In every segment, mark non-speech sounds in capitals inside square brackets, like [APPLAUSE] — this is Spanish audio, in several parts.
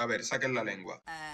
A ver, saquen la lengua. Ah.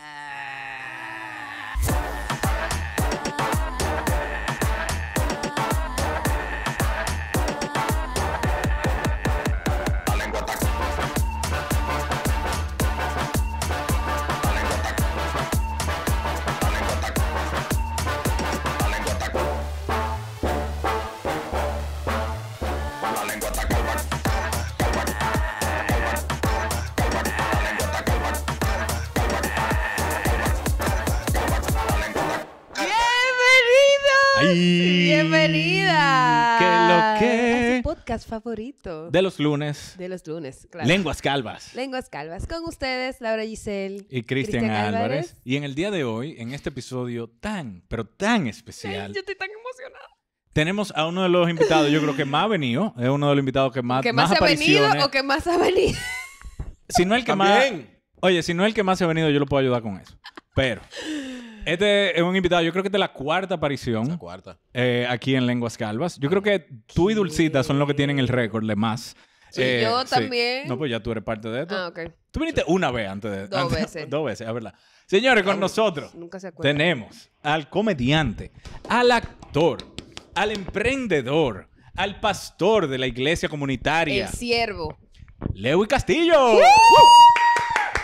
favoritos favorito. De los lunes. De los lunes, claro. Lenguas Calvas. Lenguas Calvas. Con ustedes, Laura Giselle. Y Cristian Álvarez. Y en el día de hoy, en este episodio tan, pero tan especial. yo estoy tan emocionada. Tenemos a uno de los invitados, yo creo que más ha venido. Es uno de los invitados que más, que más, ha venido o que más ha venido. Si no el que más. Oye, si no el que más ha venido, yo lo puedo ayudar con eso. Pero. Este es un invitado, yo creo que es de la cuarta aparición. La cuarta. Eh, aquí en Lenguas Calvas. Yo creo que tú y Dulcita son los que tienen el récord de más. Sí, eh, yo también. No, pues ya tú eres parte de esto. Ah, ok. Tú viniste una vez antes de. Dos veces. Dos veces, A verla. Señores, con nosotros tenemos al comediante, al actor, al emprendedor, al pastor de la iglesia comunitaria. El siervo. y Castillo. ¡Uh!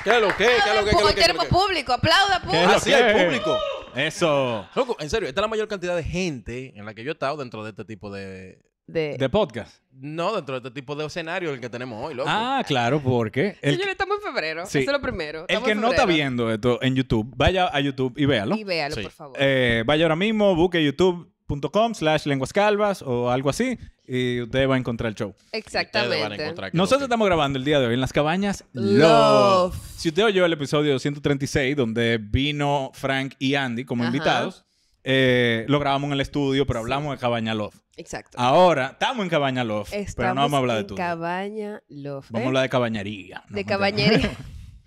¿Qué lo que? ¿Qué ¿Qué tenemos público, aplauda público. Así hay público. Eso. Loco, en serio, esta es la mayor cantidad de gente en la que yo he estado dentro de este tipo de, de... podcast. No, dentro de este tipo de escenario el que tenemos hoy, loco. Ah, claro, porque. El... estamos en febrero. Eso es lo primero. es el que no está viendo esto en YouTube, vaya a YouTube y véalo. Y véalo, por favor. Eh, vaya ahora mismo, busque YouTube, .com slash lenguas calvas o algo así y usted va a encontrar el show. Exactamente. Nosotros estamos grabando el día de hoy en las cabañas Love. Si usted oyó el episodio 136 donde vino Frank y Andy como invitados, eh, lo grabamos en el estudio, pero hablamos de Cabaña Love. Exacto. Ahora estamos en Cabaña Love, pero no vamos a hablar de todo. Cabaña Love. Vamos a ¿eh? hablar de cabañería. de cabañería. [LAUGHS]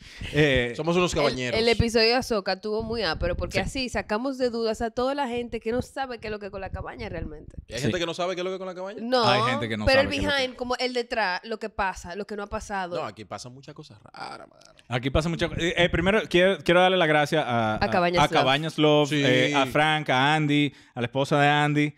[LAUGHS] Eh, Somos unos caballeros. El, episodio de Azoka tuvo muy A, pero porque así sacamos de dudas a toda la gente que no sabe qué es lo que con la cabaña realmente. ¿Hay gente que no sabe qué es lo que con la cabaña? No, hay gente que no sabe pero el behind, como el detrás, lo que pasa, lo que no ha pasado. No, aquí pasa muchas cosas raras, madre. Aquí pasa muchas cosas. Eh, eh, primero, quiero, darle las gracias a, Cabañas Love, a, Frank, a Andy, a la esposa de Andy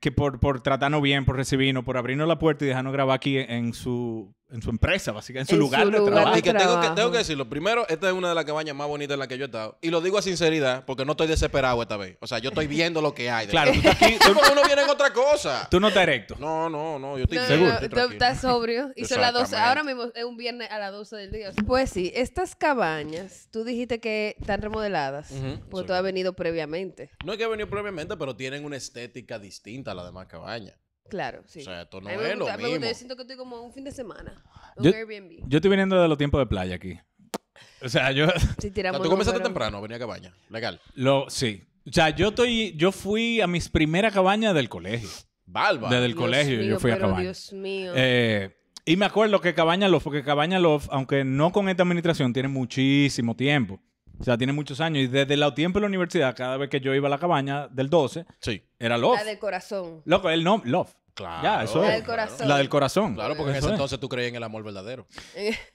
que por, por tratarnos bien, por recibirnos, por abrirnos la puerta y dejarnos grabar aquí en su, en su empresa, básicamente, en su lugar, de, trabajo. Y que tengo, que tengo que decirlo. Primero, esta es una de las cabañas más bonitas en las que yo he estado. Y lo digo a sinceridad, porque no estoy desesperado esta vez. O sea, yo estoy viendo lo que hay. claro, tú aquí. Tú, uno viene en otra cosa. Tú no estás erecto. No, no, no. Yo estoy seguro. estás sobrio. Y son las 12. Ahora mismo es un viernes a las 12 del día. Pues sí, estas cabañas, tú dijiste que están remodeladas. Uh porque tú has venido previamente. No es que he venido previamente, pero tienen una estética distinta la las demás cabañas. Claro, sí. O sea, esto no es lo siento que estoy como un fin de semana. Un Yo- Airbnb. Yo estoy viniendo de los tiempos de playa aquí. O sea, yo [LAUGHS] O tú comenzaste temprano a venir a cabaña. Legal. lo sí. O sea, yo estoy yo fui a mis primeras cabañas del colegio. ¡Valva! Desde el colegio yo fui a cabaña. Dios mío. Eh, y me acuerdo que Cabaña Love, porque Cabaña Love, aunque no con esta administración, tiene muchísimo tiempo. O sea, tiene muchos años. Y desde el tiempo de la universidad, cada vez que yo iba a la cabaña del 12, sí. era Love. La del corazón. Loco, el nombre Love. Claro. la del corazón. La del corazón. Claro, porque en ese entonces tú creías en el amor verdadero.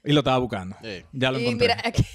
y lo estaba buscando. Ya lo encontré. Y mira, aquí...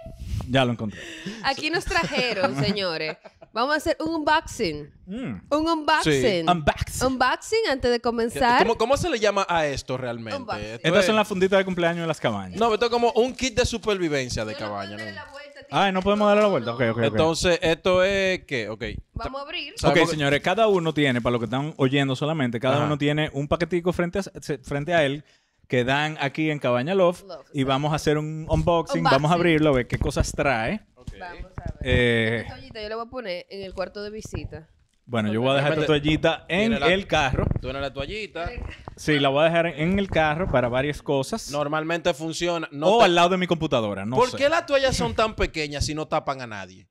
[LAUGHS] ya lo encontré. Aquí nos trajeron, señores. Vamos a hacer un unboxing. Mm. Un unboxing. Sí. Unboxing. Unboxing antes de comenzar. ¿Cómo, se le llama a esto realmente? Estas son las funditas de cumpleaños de las cabañas. No, esto es como un kit de supervivencia de cabaña. ¿no? Ah, no podemos darle la vuelta. Entonces, esto es qué? ok. Vamos a abrir. Ok, señores, cada uno tiene, para los que están oyendo solamente, cada uno tiene un paquetico frente a, frente a él que dan aquí en Cabaña Love, y vamos a hacer un unboxing, vamos a abrirlo, a ver qué cosas trae. Vamos a ver. Eh, yo le voy a poner en el cuarto de visita. Bueno, yo voy a dejar la toallita en el carro. Tú en la toallita. Sí, la voy a dejar en el carro para varias cosas. Normalmente funciona. o al lado de mi computadora, no ¿Por qué las toallas son tan pequeñas si no tapan a nadie?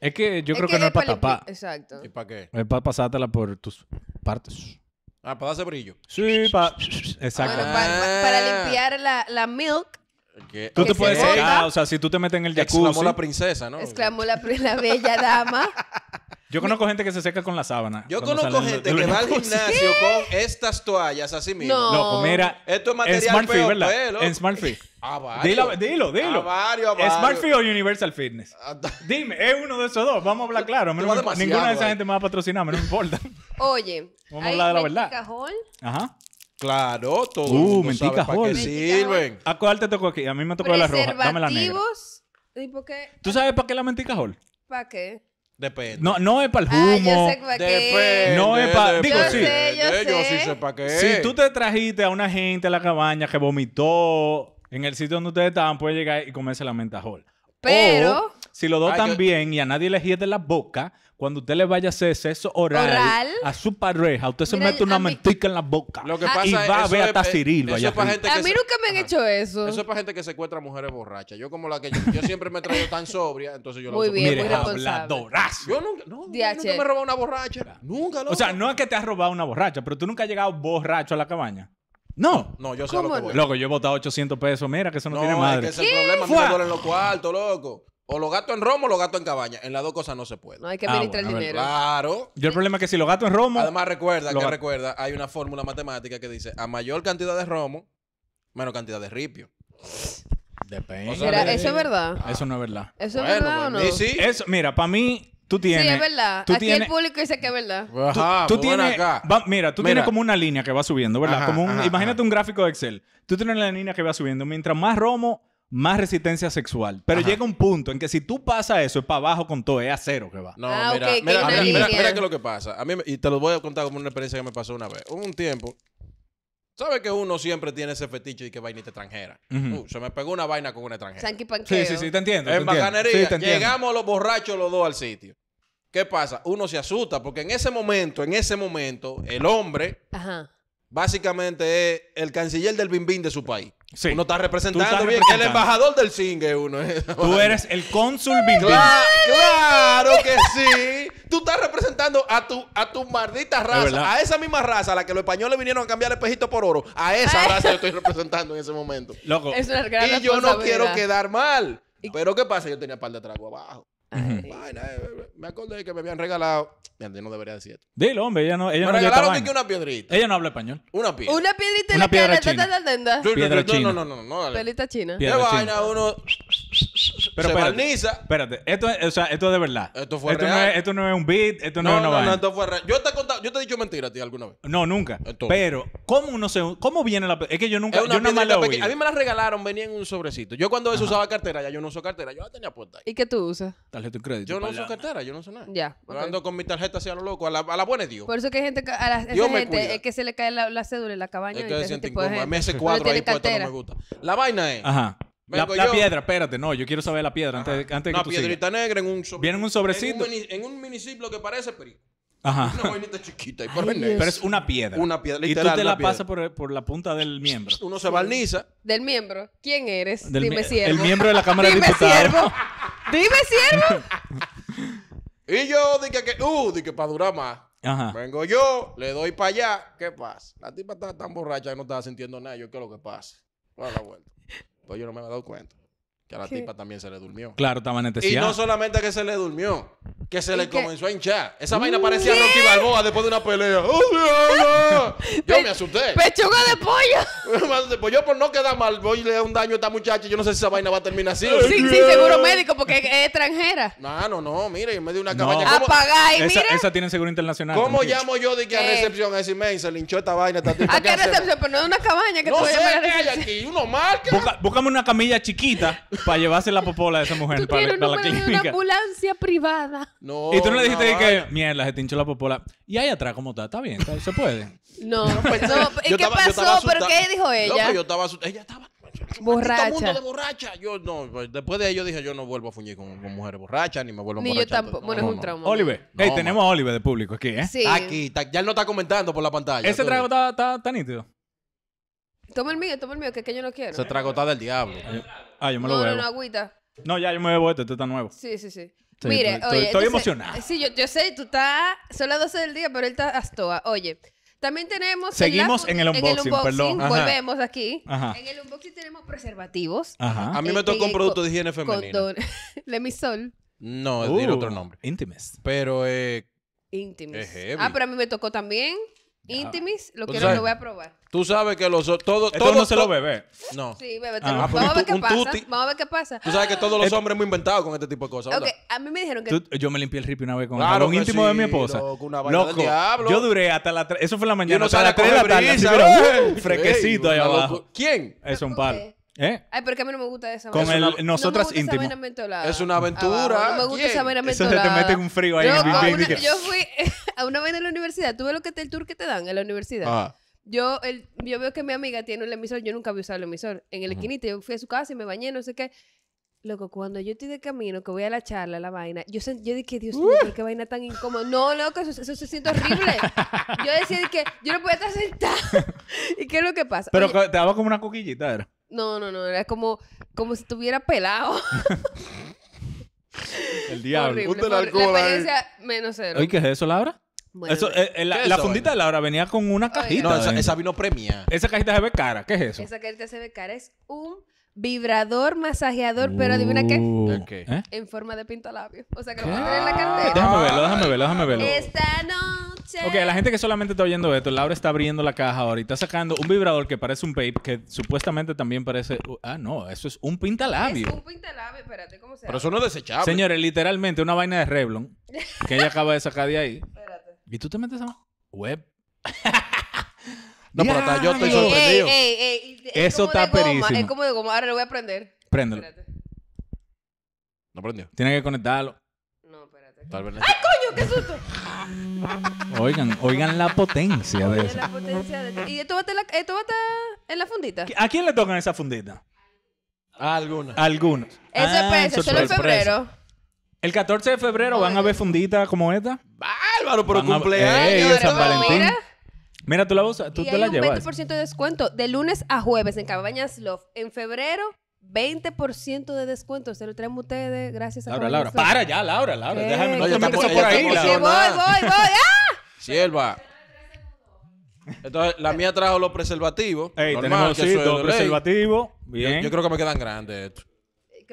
Es que yo creo que, no es para tapar. Exacto. ¿Y para qué? Es para pasártela por tus partes. Ah, para darse brillo. Sí, para... Exacto. Ah. para, limpiar la, milk. Tú te puedes ah, o sea, si tú te metes en el jacuzzi. Exclamó la princesa, ¿no? Exclamó la, la bella dama. [LAUGHS] Yo conozco gente que se seca con la sábana. Yo conozco gente que va al gimnasio [LAUGHS] con estas toallas así mismo. No, mira. Esto es material en Smart ¿verdad? En Smart Fit. A varios. Dilo, dilo. dilo. A ah, varios, a varios. o Universal Fitness? Ah, Dime, es uno de esos dos. Vamos a hablar claro. ninguna de esa gente me va a patrocinar, me no importa. [LAUGHS] Oye, vamos a hablar de la verdad. Cajón. Ajá. Claro, todo. Uh, el mundo ¿A cuál te tocó aquí? A mí me tocó la roja. Dame la negra. ¿Y ¿Tú sabes para qué la mentica ¿Para qué? Depende. No, no es para el ah, humo. Depende, no es para. Digo, sí. Sé, sí para qué. Si tú te trajiste a una gente a la cabaña que vomitó en el sitio donde ustedes estaban, puede llegar y comerse la mentajol Pero. si lo dos están bien y a nadie le de la boca, cuando usted le vaya a hacer sexo oral, a su pareja, usted se mete una mentica en la boca. y va a ver hasta Cirilo. a mí nunca me han hecho eso. Eso es para gente que secuestra mujeres borrachas. Yo como la que yo, siempre me he traído tan sobria, entonces yo lo Muy bien, Mire, muy Yo nunca, no, nunca me he robado una borracha. Nunca, loco. O sea, no es que te has robado una borracha, pero tú nunca has llegado borracho a la cabaña. No. No, yo sé lo que voy. Loco, yo he botado 800 pesos. Mira, que eso no, tiene madre. Es que ese problema. me duele en duelen los cuartos, loco. O lo gato en romo o lo gato en cabaña. En las dos cosas no se puede. No hay que administrar ah, el dinero. Claro. Yo el problema es que si lo gato en romo. Además, recuerda, que recuerda, hay una fórmula matemática que dice: a mayor cantidad de romo, menos cantidad de ripio. Depende. eso es verdad. Eso no es verdad. Eso es verdad o pues, no. mira, para mí, tú tienes. Sí, es verdad. Aquí el público dice que es verdad. Pues tú, tienes. mira, tú tienes como una línea que va subiendo, ¿verdad? como imagínate un gráfico de Excel. Tú tienes la línea que va subiendo. Mientras más romo más resistencia sexual. Pero llega un punto en que si tú pasas eso, es para abajo con todo, es a cero que va. No, ah, mira, mira, mira, es lo que pasa. A mí, y te lo voy a contar como una experiencia que me pasó una vez. un tiempo, ¿sabes que uno siempre tiene ese fetiche y que vainita extranjera? Uh, se me pegó una vaina con una extranjera. Sí, sí, sí, te entiendo. En bacanería, llegamos los borrachos los dos al sitio. ¿Qué pasa? Uno se asusta porque en ese momento, en ese momento, el hombre básicamente es el canciller del bimbín de su país. Uno está representando bien. El embajador del single uno. [LAUGHS] Tú eres el cónsul Bim claro, que sí. Tú estás representando a tu, a tu maldita raza. A esa misma raza a la que los españoles vinieron a cambiar el pejito por oro. A esa raza yo estoy representando en ese momento. Loco. y yo no quiero quedar mal. Pero ¿qué pasa? Yo tenía par de trago abajo. Eh, eh, eh, me acordé que me habían regalado. Mira, no debería decir esto. Dilo, hombre, ella no. Ella me no regalaron que una piedrita. Ella no habla español. Una piedra. Una piedrita y una la piedra china. Piedra no, china. No, no, no, no. Pelita china. Piedra ¿Qué vaina? Uno. Pero se espérate, barniza. Espérate, esto, es- o sea, esto es de verdad. Esto fue no es, esto no es un beat, esto no, No, es no, no, esto fue real. Yo te he contado, yo te he dicho mentira a ti alguna vez. No, nunca. Pero, ¿cómo ¿Cómo viene la... Es que yo nunca... yo nada A mí me la regalaron, venía en un sobrecito. Yo cuando eso usaba cartera, ya yo no uso cartera, yo la tenía puesta ahí. ¿Y qué tú usas? Tarjeta de crédito. Yo no uso cartera, yo no uso nada. Ya, Yo ando con mi tarjeta hacia lo loco, a la, a la buena es Dios. Por eso que hay gente, a la, gente es que se le cae la, la cédula en la cabaña. Es que siente incómodo. A mí ese cuadro ahí puesto no me gusta. La vaina es Ajá. La, piedra, espérate, no, yo quiero saber la piedra antes, antes Una que tú piedrita negra en un sobre, Viene en un sobrecito. En un, municipio que parece perico. Ajá. Una vainita chiquita y por venir. Pero es una piedra. Una piedra. y tú te la pasas por, por, la punta del miembro. Uno se barniza. ¿Del miembro? ¿Quién eres? Dime siervo. El miembro de la Cámara de Diputados. Siervo. Dime siervo. [LAUGHS] y yo dije que, uh, dije para durar más. Ajá. Vengo yo, le doy para allá. ¿Qué pasa? La tipa está tan borracha que no estaba sintiendo nada. Yo qué lo que pasa Va la vuelta. Pues yo no me he dado cuenta a la tipa también se le durmió. Claro, estaba Y no solamente que se le durmió, que se le comenzó a hinchar. Esa vaina mm. parecía Rocky Balboa después de una pelea. [LAUGHS] Yo me asusté. Pechuga de pollo. [LAUGHS] pues yo por no quedar mal, voy a le un daño a esta muchacha. Yo no sé si esa vaina va a terminar así. Sí, sí, seguro médico porque es extranjera. No, no, no, mire, en me de una cabaña. Apagá y Esa, mira. esa tiene seguro internacional. ¿cómo llamo yo de que a eh. recepción? A decirme, Se se linchó esta vaina, esta tipa. ¿A qué recepción? Pero pues no es una cabaña que No sé qué hay aquí, uno marca. Busca- búscame una camilla chiquita [LAUGHS] para llevarse la popola de esa mujer para, la clínica. De una ambulancia privada. No. Y tú no le dijiste que, mierda, se te hinchó la popola. Y ahí atrás, ¿cómo está? ¿Está bien? ¿Se puede? No, pues no. ¿Y qué pasó? ¿Pero qué dijo ella? Loco, yo estaba Ella estaba borracha. mundo de borracha. Yo no, pues, después de ello dije, yo no vuelvo a fuñir con, mujeres borrachas ni me vuelvo a Ni yo tampoco. bueno, es un trauma. Oliver, hey, tenemos a Oliver de público aquí, ¿eh? Sí. Aquí, ya él no está comentando por la pantalla. Ese trago está, tan nítido. Toma el mío, toma el mío, que es que yo no quiero. Ese trago está del diablo. Eh, Ah, yo me lo no, bebo. No, no, agüita. No, ya, yo me bebo este, este está nuevo. Sí, sí, sí. Mire, estoy, oye, estoy emocionado. Sí, yo, yo sé, tú estás. Son las 12 del día, pero él está astoa. Oye. También tenemos. Seguimos en, el unboxing, en el unboxing, perdón. Volvemos aquí. Ajá. En el unboxing tenemos preservativos. Ajá. A mí me este, tocó un eh, producto de higiene femenina. [LAUGHS] Lemisol. No, es otro uh, nombre. Intimes. Pero. Eh, Intimis. Ah, pero a mí me tocó también. Intimis. Lo quiero, lo voy a probar. Tú sabes que los todo, todo no se lo bebe. No. Sí, bebe. vamos a ver qué pasa. Vamos a ver qué pasa. Tú sabes que todos los eh, hombres muy inventados con este tipo de cosas, Ok, a mí me dijeron que yo me limpié el ripi una vez con el jabón íntimo de mi esposa. loco, una del yo duré hasta la Eso fue la mañana. Hasta las 3 de la tarde. así, pero, uh, Fresquecito ahí abajo. ¿Quién? Es un par. ¿Eh? Ay, pero que a mí no me gusta esa Con el- nosotras Es una aventura. No me gusta esa a se te mete un frío ahí en yo, el yo fui [LAUGHS] a una vez en la universidad. ¿Tú ves lo que es el tour que te dan en la universidad? Ah. Yo, yo veo que mi amiga tiene un emisor, yo nunca había usado el emisor. En el yo fui a su casa y me bañé, no sé qué. Loco, cuando yo estoy de camino, que voy a la charla, la vaina, yo, yo dije, Dios mío, uh. qué vaina tan incómoda. No, loco, eso, eso se siente horrible. yo decía que yo no puedo estar sentada. [LAUGHS] ¿Y qué es lo que pasa? Pero te daba como una coquillita, ¿era? No, no, no, era como, como si estuviera pelado. el diablo. Horrible, la, alcohol, la experiencia menos cero. Oye, ¿qué es eso, Laura? Bueno, eh, eh, la, fundita de Laura venía con una cajita. No, esa, vino premia. Esa cajita se ve cara. ¿Qué es eso? Esa cajita se ve cara. Es un vibrador masajeador, pero adivina qué. Uh. ¿Eh? En forma de pintalabio. O sea que ¿Qué? a tener en la cartera. Déjame verlo, déjame verlo, déjame verlo. Esta noche. Ok, la gente que solamente está oyendo esto, Laura está abriendo la caja Ahora y está sacando un vibrador que parece un vape, que supuestamente también parece. Uh, ah, no, eso es un pintalabio. Es un pintalabio, espérate, ¿cómo se llama? Pero eso no es desechable. Señores, literalmente una vaina de Reblon que ella acaba de sacar de ahí. Y tú te metes a web. [LAUGHS] no, pero yo estoy sorprendido. Eso está perísimo. Es como de goma. Ahora lo voy a prender. Préndelo. No prendió. Tiene que conectarlo. No, espérate. Tal ¡Ay, coño! ¡Qué susto! [LAUGHS] Oigan, oigan la potencia de eso. La potencia de- ¿Y esto va, a estar en la- fundita? ¿A quién le tocan esa fundita? algunos. A Algunos. Ah, eso es precio, solo en febrero. El 14 de febrero van a ver funditas como esta. Bárbaro, pero cumpleaños. San Valentín. Mira. Mira, tú la usas, tú hay la un 20% de descuento de lunes a jueves en Cabañas Love. En febrero, 20% de descuento. Se lo traen ustedes gracias a Laura, Laura. Para ya, Laura, Laura. Déjame No, yo eso por ahí. voy, voy, voy. ¡Ah! Sierva. Entonces, la mía trajo los preservativos. Ey, tenemos los preservativos. Bien. Yo, creo que me quedan grandes estos.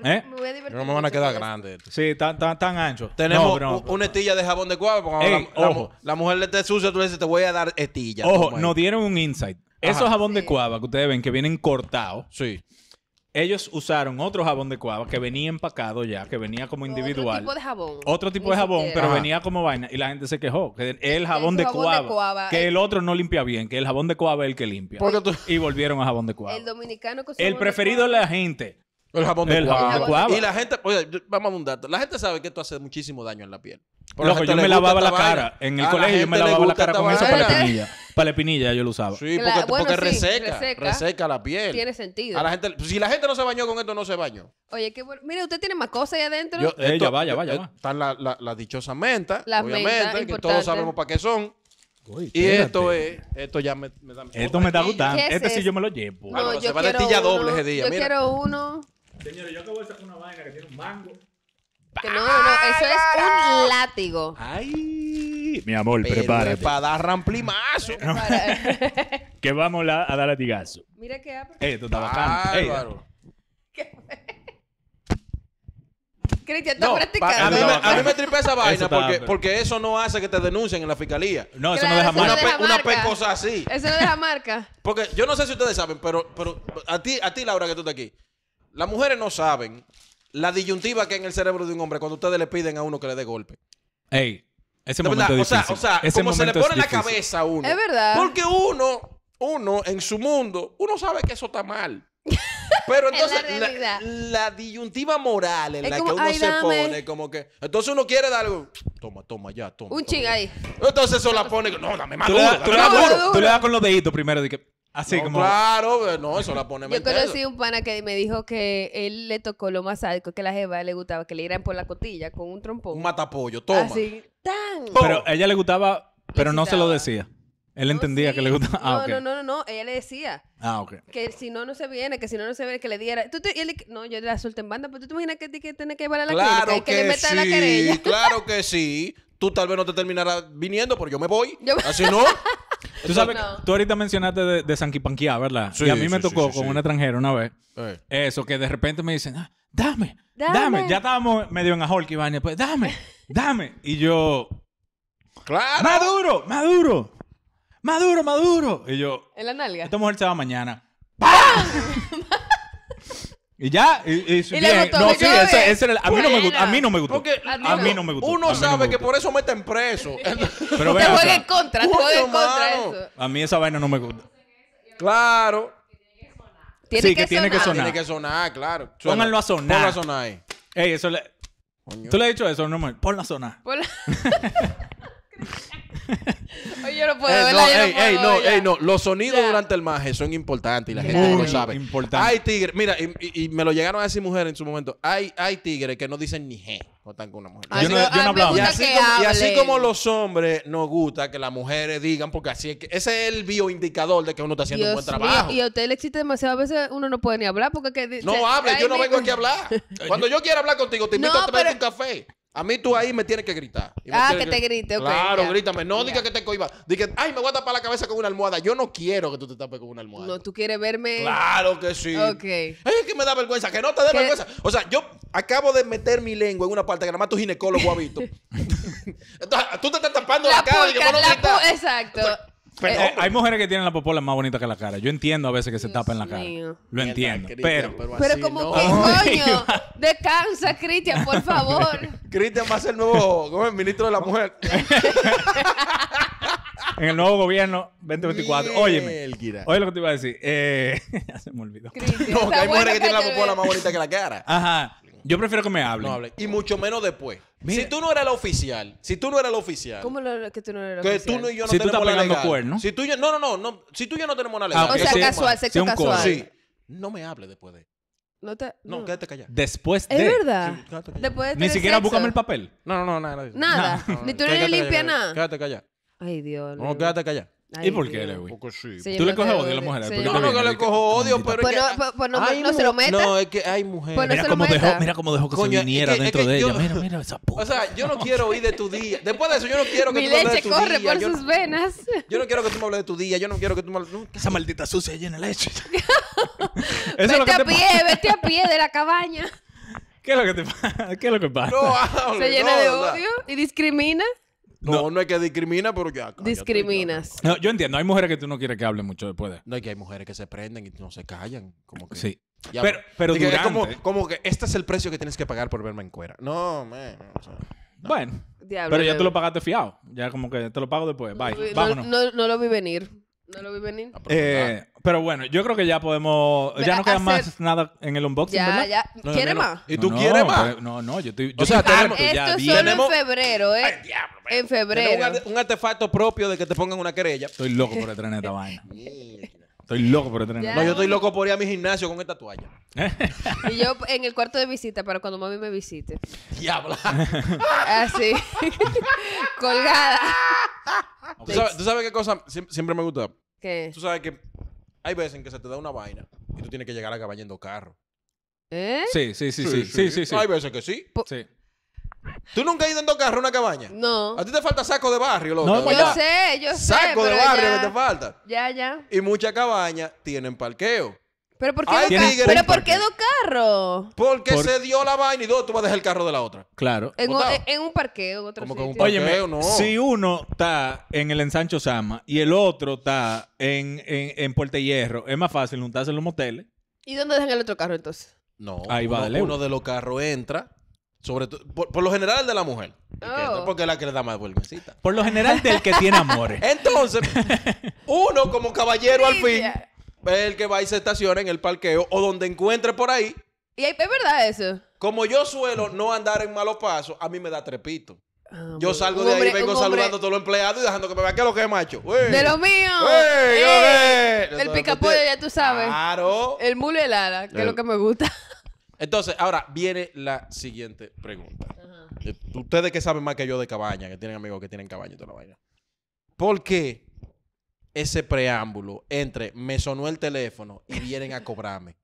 ¿Eh? me voy a No me van a quedar grandes. Sí, tan, tan, tan ancho. Tenemos una estilla de jabón de cuava. la, mujer le está sucia, tú le dices, te voy a dar estilla. Ojo, nos dieron un insight. Esos jabón de cuava que ustedes ven que vienen cortados. Sí. Ellos usaron otro jabón de cuava que venía empacado ya, que venía como individual. Otro tipo de jabón. Otro tipo de jabón, pero venía como vaina. Y la gente se quejó. Que el jabón, de, cuava, Que el otro no limpia bien, que el jabón de cuava es el que limpia. Y volvieron a jabón de cuava. El dominicano El preferido de la gente. El jabón de, el Jabón Y la gente, oye, vamos a un dato. La gente sabe que esto hace muchísimo daño en la piel. yo me lavaba la cara. En el colegio yo me lavaba la cara con eso para la espinilla. Para la espinilla yo lo usaba. Sí, porque, porque reseca, reseca, la piel. Tiene sentido. la gente, si la gente no se bañó con esto, no se bañó. Oye, qué bueno. Mire, usted tiene más cosas ahí adentro. Yo, ya va, ya va, ya eh, va. Están las la, la dichosas mentas, Las obviamente, menta, que todos sabemos para qué son. y esto es, esto ya me, me da Esto me da gustando. este sí yo me lo llevo. Ah, no, se va de tilla doble ese día. Yo quiero uno. Señores, yo acabo de sacar una vaina que tiene un mango. Que no, no, no, eso es ah, un látigo. Ay, mi amor, Pero prepárate. Para dar ramplimazo. [LAUGHS] [LAUGHS] que vamos a dar latigazo. Mira qué ha- eh, esto está eh. Cristian, está a, mí practicando. me, a mí me tripe esa vaina porque, porque eso no hace que te denuncien en la fiscalía. no, eso no deja marca. Una, cosa pe- así. Eso no deja marca. Porque yo no sé si ustedes saben, pero, pero a ti, a ti Laura, que tú estás aquí. Las mujeres no saben la disyuntiva que hay en el cerebro de un hombre cuando ustedes le piden a uno que le dé golpe. Ey, ese momento es difícil. O sea, o sea como se le pone en la cabeza a uno. Es verdad. Porque uno, uno en su mundo, uno sabe que eso está mal. [LAUGHS] Pero entonces, la, disyuntiva moral en la que uno se pone, como que. Entonces uno quiere dar Toma, toma, ya, toma. Un ching ahí. Entonces eso la pone. No, dame más. Tú, duro, le, tú le das con los deditos primero. De que, Así como. Claro, eh, no, eso la pone Yo conocí un pana que me dijo que él le tocó lo más sádico que la jeva le gustaba, que le iran por la cotilla con un trompón. Un matapollo, toma. Así, Pero a ella le gustaba, pero no se lo decía. Él entendía que le gustaba. Ah, no, no, no, no, no, ella le decía. Ah, Que si no, no se viene, que si no, no se viene, que le diera. Tú no, yo la suelto en banda, pero tú te imaginas que, tiene que llevar a la claro que y que le meta sí, la querella. Claro que sí. Tú tal vez no te terminarás viniendo, pero yo me voy. Así no. [LAUGHS] Tú sabes, tú ahorita mencionaste de, de Sanquipanquia, ¿verdad? Sí, y a mí me tocó con un extranjero una vez. Eh. Eso, que de repente me dicen, ah, dame, dame, Ya estábamos medio en ajol que pues, dame, dame. Y yo, ¡Claro! ¡Maduro! ¡Maduro! ¡Maduro, maduro! Y yo, ¿En la nalga? Esta mujer se va mañana. ¡Pam! [LAUGHS] Y ya, es y bien. No, sí, ese, ese el- a, mí no me gustó, a mí no me gustó. A mí no me gustó. uno sabe que por eso meten preso. [LAUGHS] Pero Te en contra, te en contra eso. a mí esa vaina no me gusta. claro. Tiene Sí, que tiene que sonar. Tiene que sonar, claro. Suena. Pónganlo a sonar. Ponlo a sonar ahí. Ey, eso le... ¿Tú le has dicho eso, normal? pon a sonar. a sonar. [LAUGHS] [LAUGHS] no Los sonidos durante el maje son importantes y la gente no lo sabe. Hay tigres, mira, y, me lo llegaron a decir mujeres en su momento. Hay, tigres que no dicen ni je no están con una mujer. yo no, hablaba. Y así, como, los hombres nos gusta que las mujeres digan, porque así es que ese es el bioindicador de que uno está haciendo un buen trabajo. Y a usted le existe demasiado, a veces uno no puede ni hablar porque... no habla. yo no vengo aquí a hablar. [LAUGHS] Cuando yo quiero hablar contigo, te invito a tomar un café. A mí tú ahí me tienes que gritar. Ah, que te grite, ok, Claro, grítame. No diga que te coibas Diga, ay, me voy a tapar la cabeza con una almohada. Yo no quiero que tú te tapes con una almohada. No, tú quieres verme. Claro que sí. Ok. Ay, es que me da vergüenza, que no te dé vergüenza. O sea, yo acabo de meter mi lengua en una parte que nada más tu ginecólogo ha visto. [LAUGHS] Entonces, tú te estás tapando la, cara y que no la exacto. Eh, eh, hay mujeres que tienen la popola más bonita que la cara. Yo entiendo a veces que se en la cara. Lo entiendo. pero, pero, pero como no. que coño. Descansa, Cristian, por [LAUGHS] favor. Cristian va a ser el nuevo ministro de la mujer. en el nuevo gobierno 2024. Óyeme. Oye lo que te iba a decir. Eh, [LAUGHS] ya se me olvidó. no, que hay mujeres que tienen la popola más bonita que la cara. Ajá. Yo prefiero que me hable No Y mucho menos después. Si tú no eres la oficial, si tú no eres la oficial. ¿Cómo lo, que tú no eres la oficial? Que tú y yo no si tú estás la cuernos Si tú y yo, no, no, no, no, Si tú y yo no tenemos una ah, legal. o sea, casual, sexo casual. Sí. No me hables después de no, te, no. quédate callado Después de. Es verdad. Después de Ni siquiera búscame el papel. No, no, no, nada. Nada. Ni tú no eres limpia, nada. Quédate callado Ay, Dios. No, quédate callado ¿Y por qué, Lewis? Porque sí. Sí, Tú le coges odio a la mujer. No, pues no, que le cojo odio, pero. Pues no, no, se lo meta. No, es que hay mujeres. Pues mira, cómo dejó, que se viniera dentro de ella. Mira, mira esa puta. O sea, yo no quiero oír de tu día. Después de eso, yo no quiero que tú me hables de tu día. Mi leche corre por sus venas. Yo no quiero que tú me hables de tu día. Yo no quiero que tú me hables. Esa maldita sucia llena de leche. [LAUGHS] vete a pie, vete a pie de la cabaña. ¿Qué es lo que te pasa? ¿Qué es lo que pasa? [LAUGHS] se llena de odio y discrimina. No, no, es que discrimina, pero ya. Discriminas. No, yo entiendo. Hay mujeres que tú no quieres que hable mucho después No es que hay mujeres que se prenden y no se callan. Como que, Sí. Pero- pero como, que este es el precio que tienes que pagar por verme en cuera. No, man. Bueno. Pero ya tú lo pagaste fiado. Ya como que te lo pago después. Bye. Vámonos. no lo vi venir. No lo vi venir. Ah, eh, pero bueno, yo creo que ya podemos. ya no queda más nada en el unboxing, ya, ¿verdad? Ya, ¿Quiere más? ¿Y tú quieres más? no, no, yo estoy. Yo o sea, tenemos. Esto ya, solo tenemos... en febrero, ¿eh? en febrero. Un, un, artefacto propio de que te pongan una querella. Estoy loco por el tren de esta vaina. [LAUGHS] Estoy loco por tener. No, yo estoy loco por ir a mi gimnasio con esta toalla. y yo en el cuarto de visita para cuando mami me visite. Diabla. Así. [LAUGHS] Colgada. ¿Tú sabes, qué cosa siempre me gusta? ¿Qué? Tú sabes que hay veces en que se te da una vaina y tú tienes que llegar a caballo carro. ¿Eh? Sí, sí, sí, sí, sí, sí, Hay veces que sí. sí. ¿Tú nunca has ido en dos carros a una cabaña? No. A ti te falta saco de barrio, loco. No, yo sé, yo sé. Saco de barrio que te falta. Ya, ya. Y muchas cabañas tienen parqueo. ¿Pero por qué, dos, ¿pero por qué dos carros? Porque se dio la vaina y dos, tú vas a dejar el carro de la otra. Claro. En, un parqueo, otro Como que un parqueo, no. si uno está en el ensancho Sama y el otro está en, en, en Puerto Hierro, es más fácil juntarse en los moteles. ¿Y dónde dejan el otro carro entonces? No. Ahí va uno de los carros entra sobre todo, por, lo general de la mujer. Oh. Porque es la que le da más vuelvecita. Por lo general del que tiene amores. [LAUGHS] Entonces, uno como caballero al fin, ve el que va y se estaciona en el parqueo o donde encuentre por ahí. Y es verdad eso. Como yo suelo no andar en malos pasos, a mí me da trepito. Ah, yo salgo de ahí y vengo saludando a todos los empleados y dejando que me vean que lo que es macho. de lo mío. Eh, el ya tú sabes. El mule que es lo que me gusta. Entonces, ahora viene la siguiente pregunta. Eh, ustedes que saben más que yo de cabaña, que tienen amigos que tienen cabaña y toda la vaina. ¿Por qué ese preámbulo entre me sonó el teléfono y vienen a cobrarme?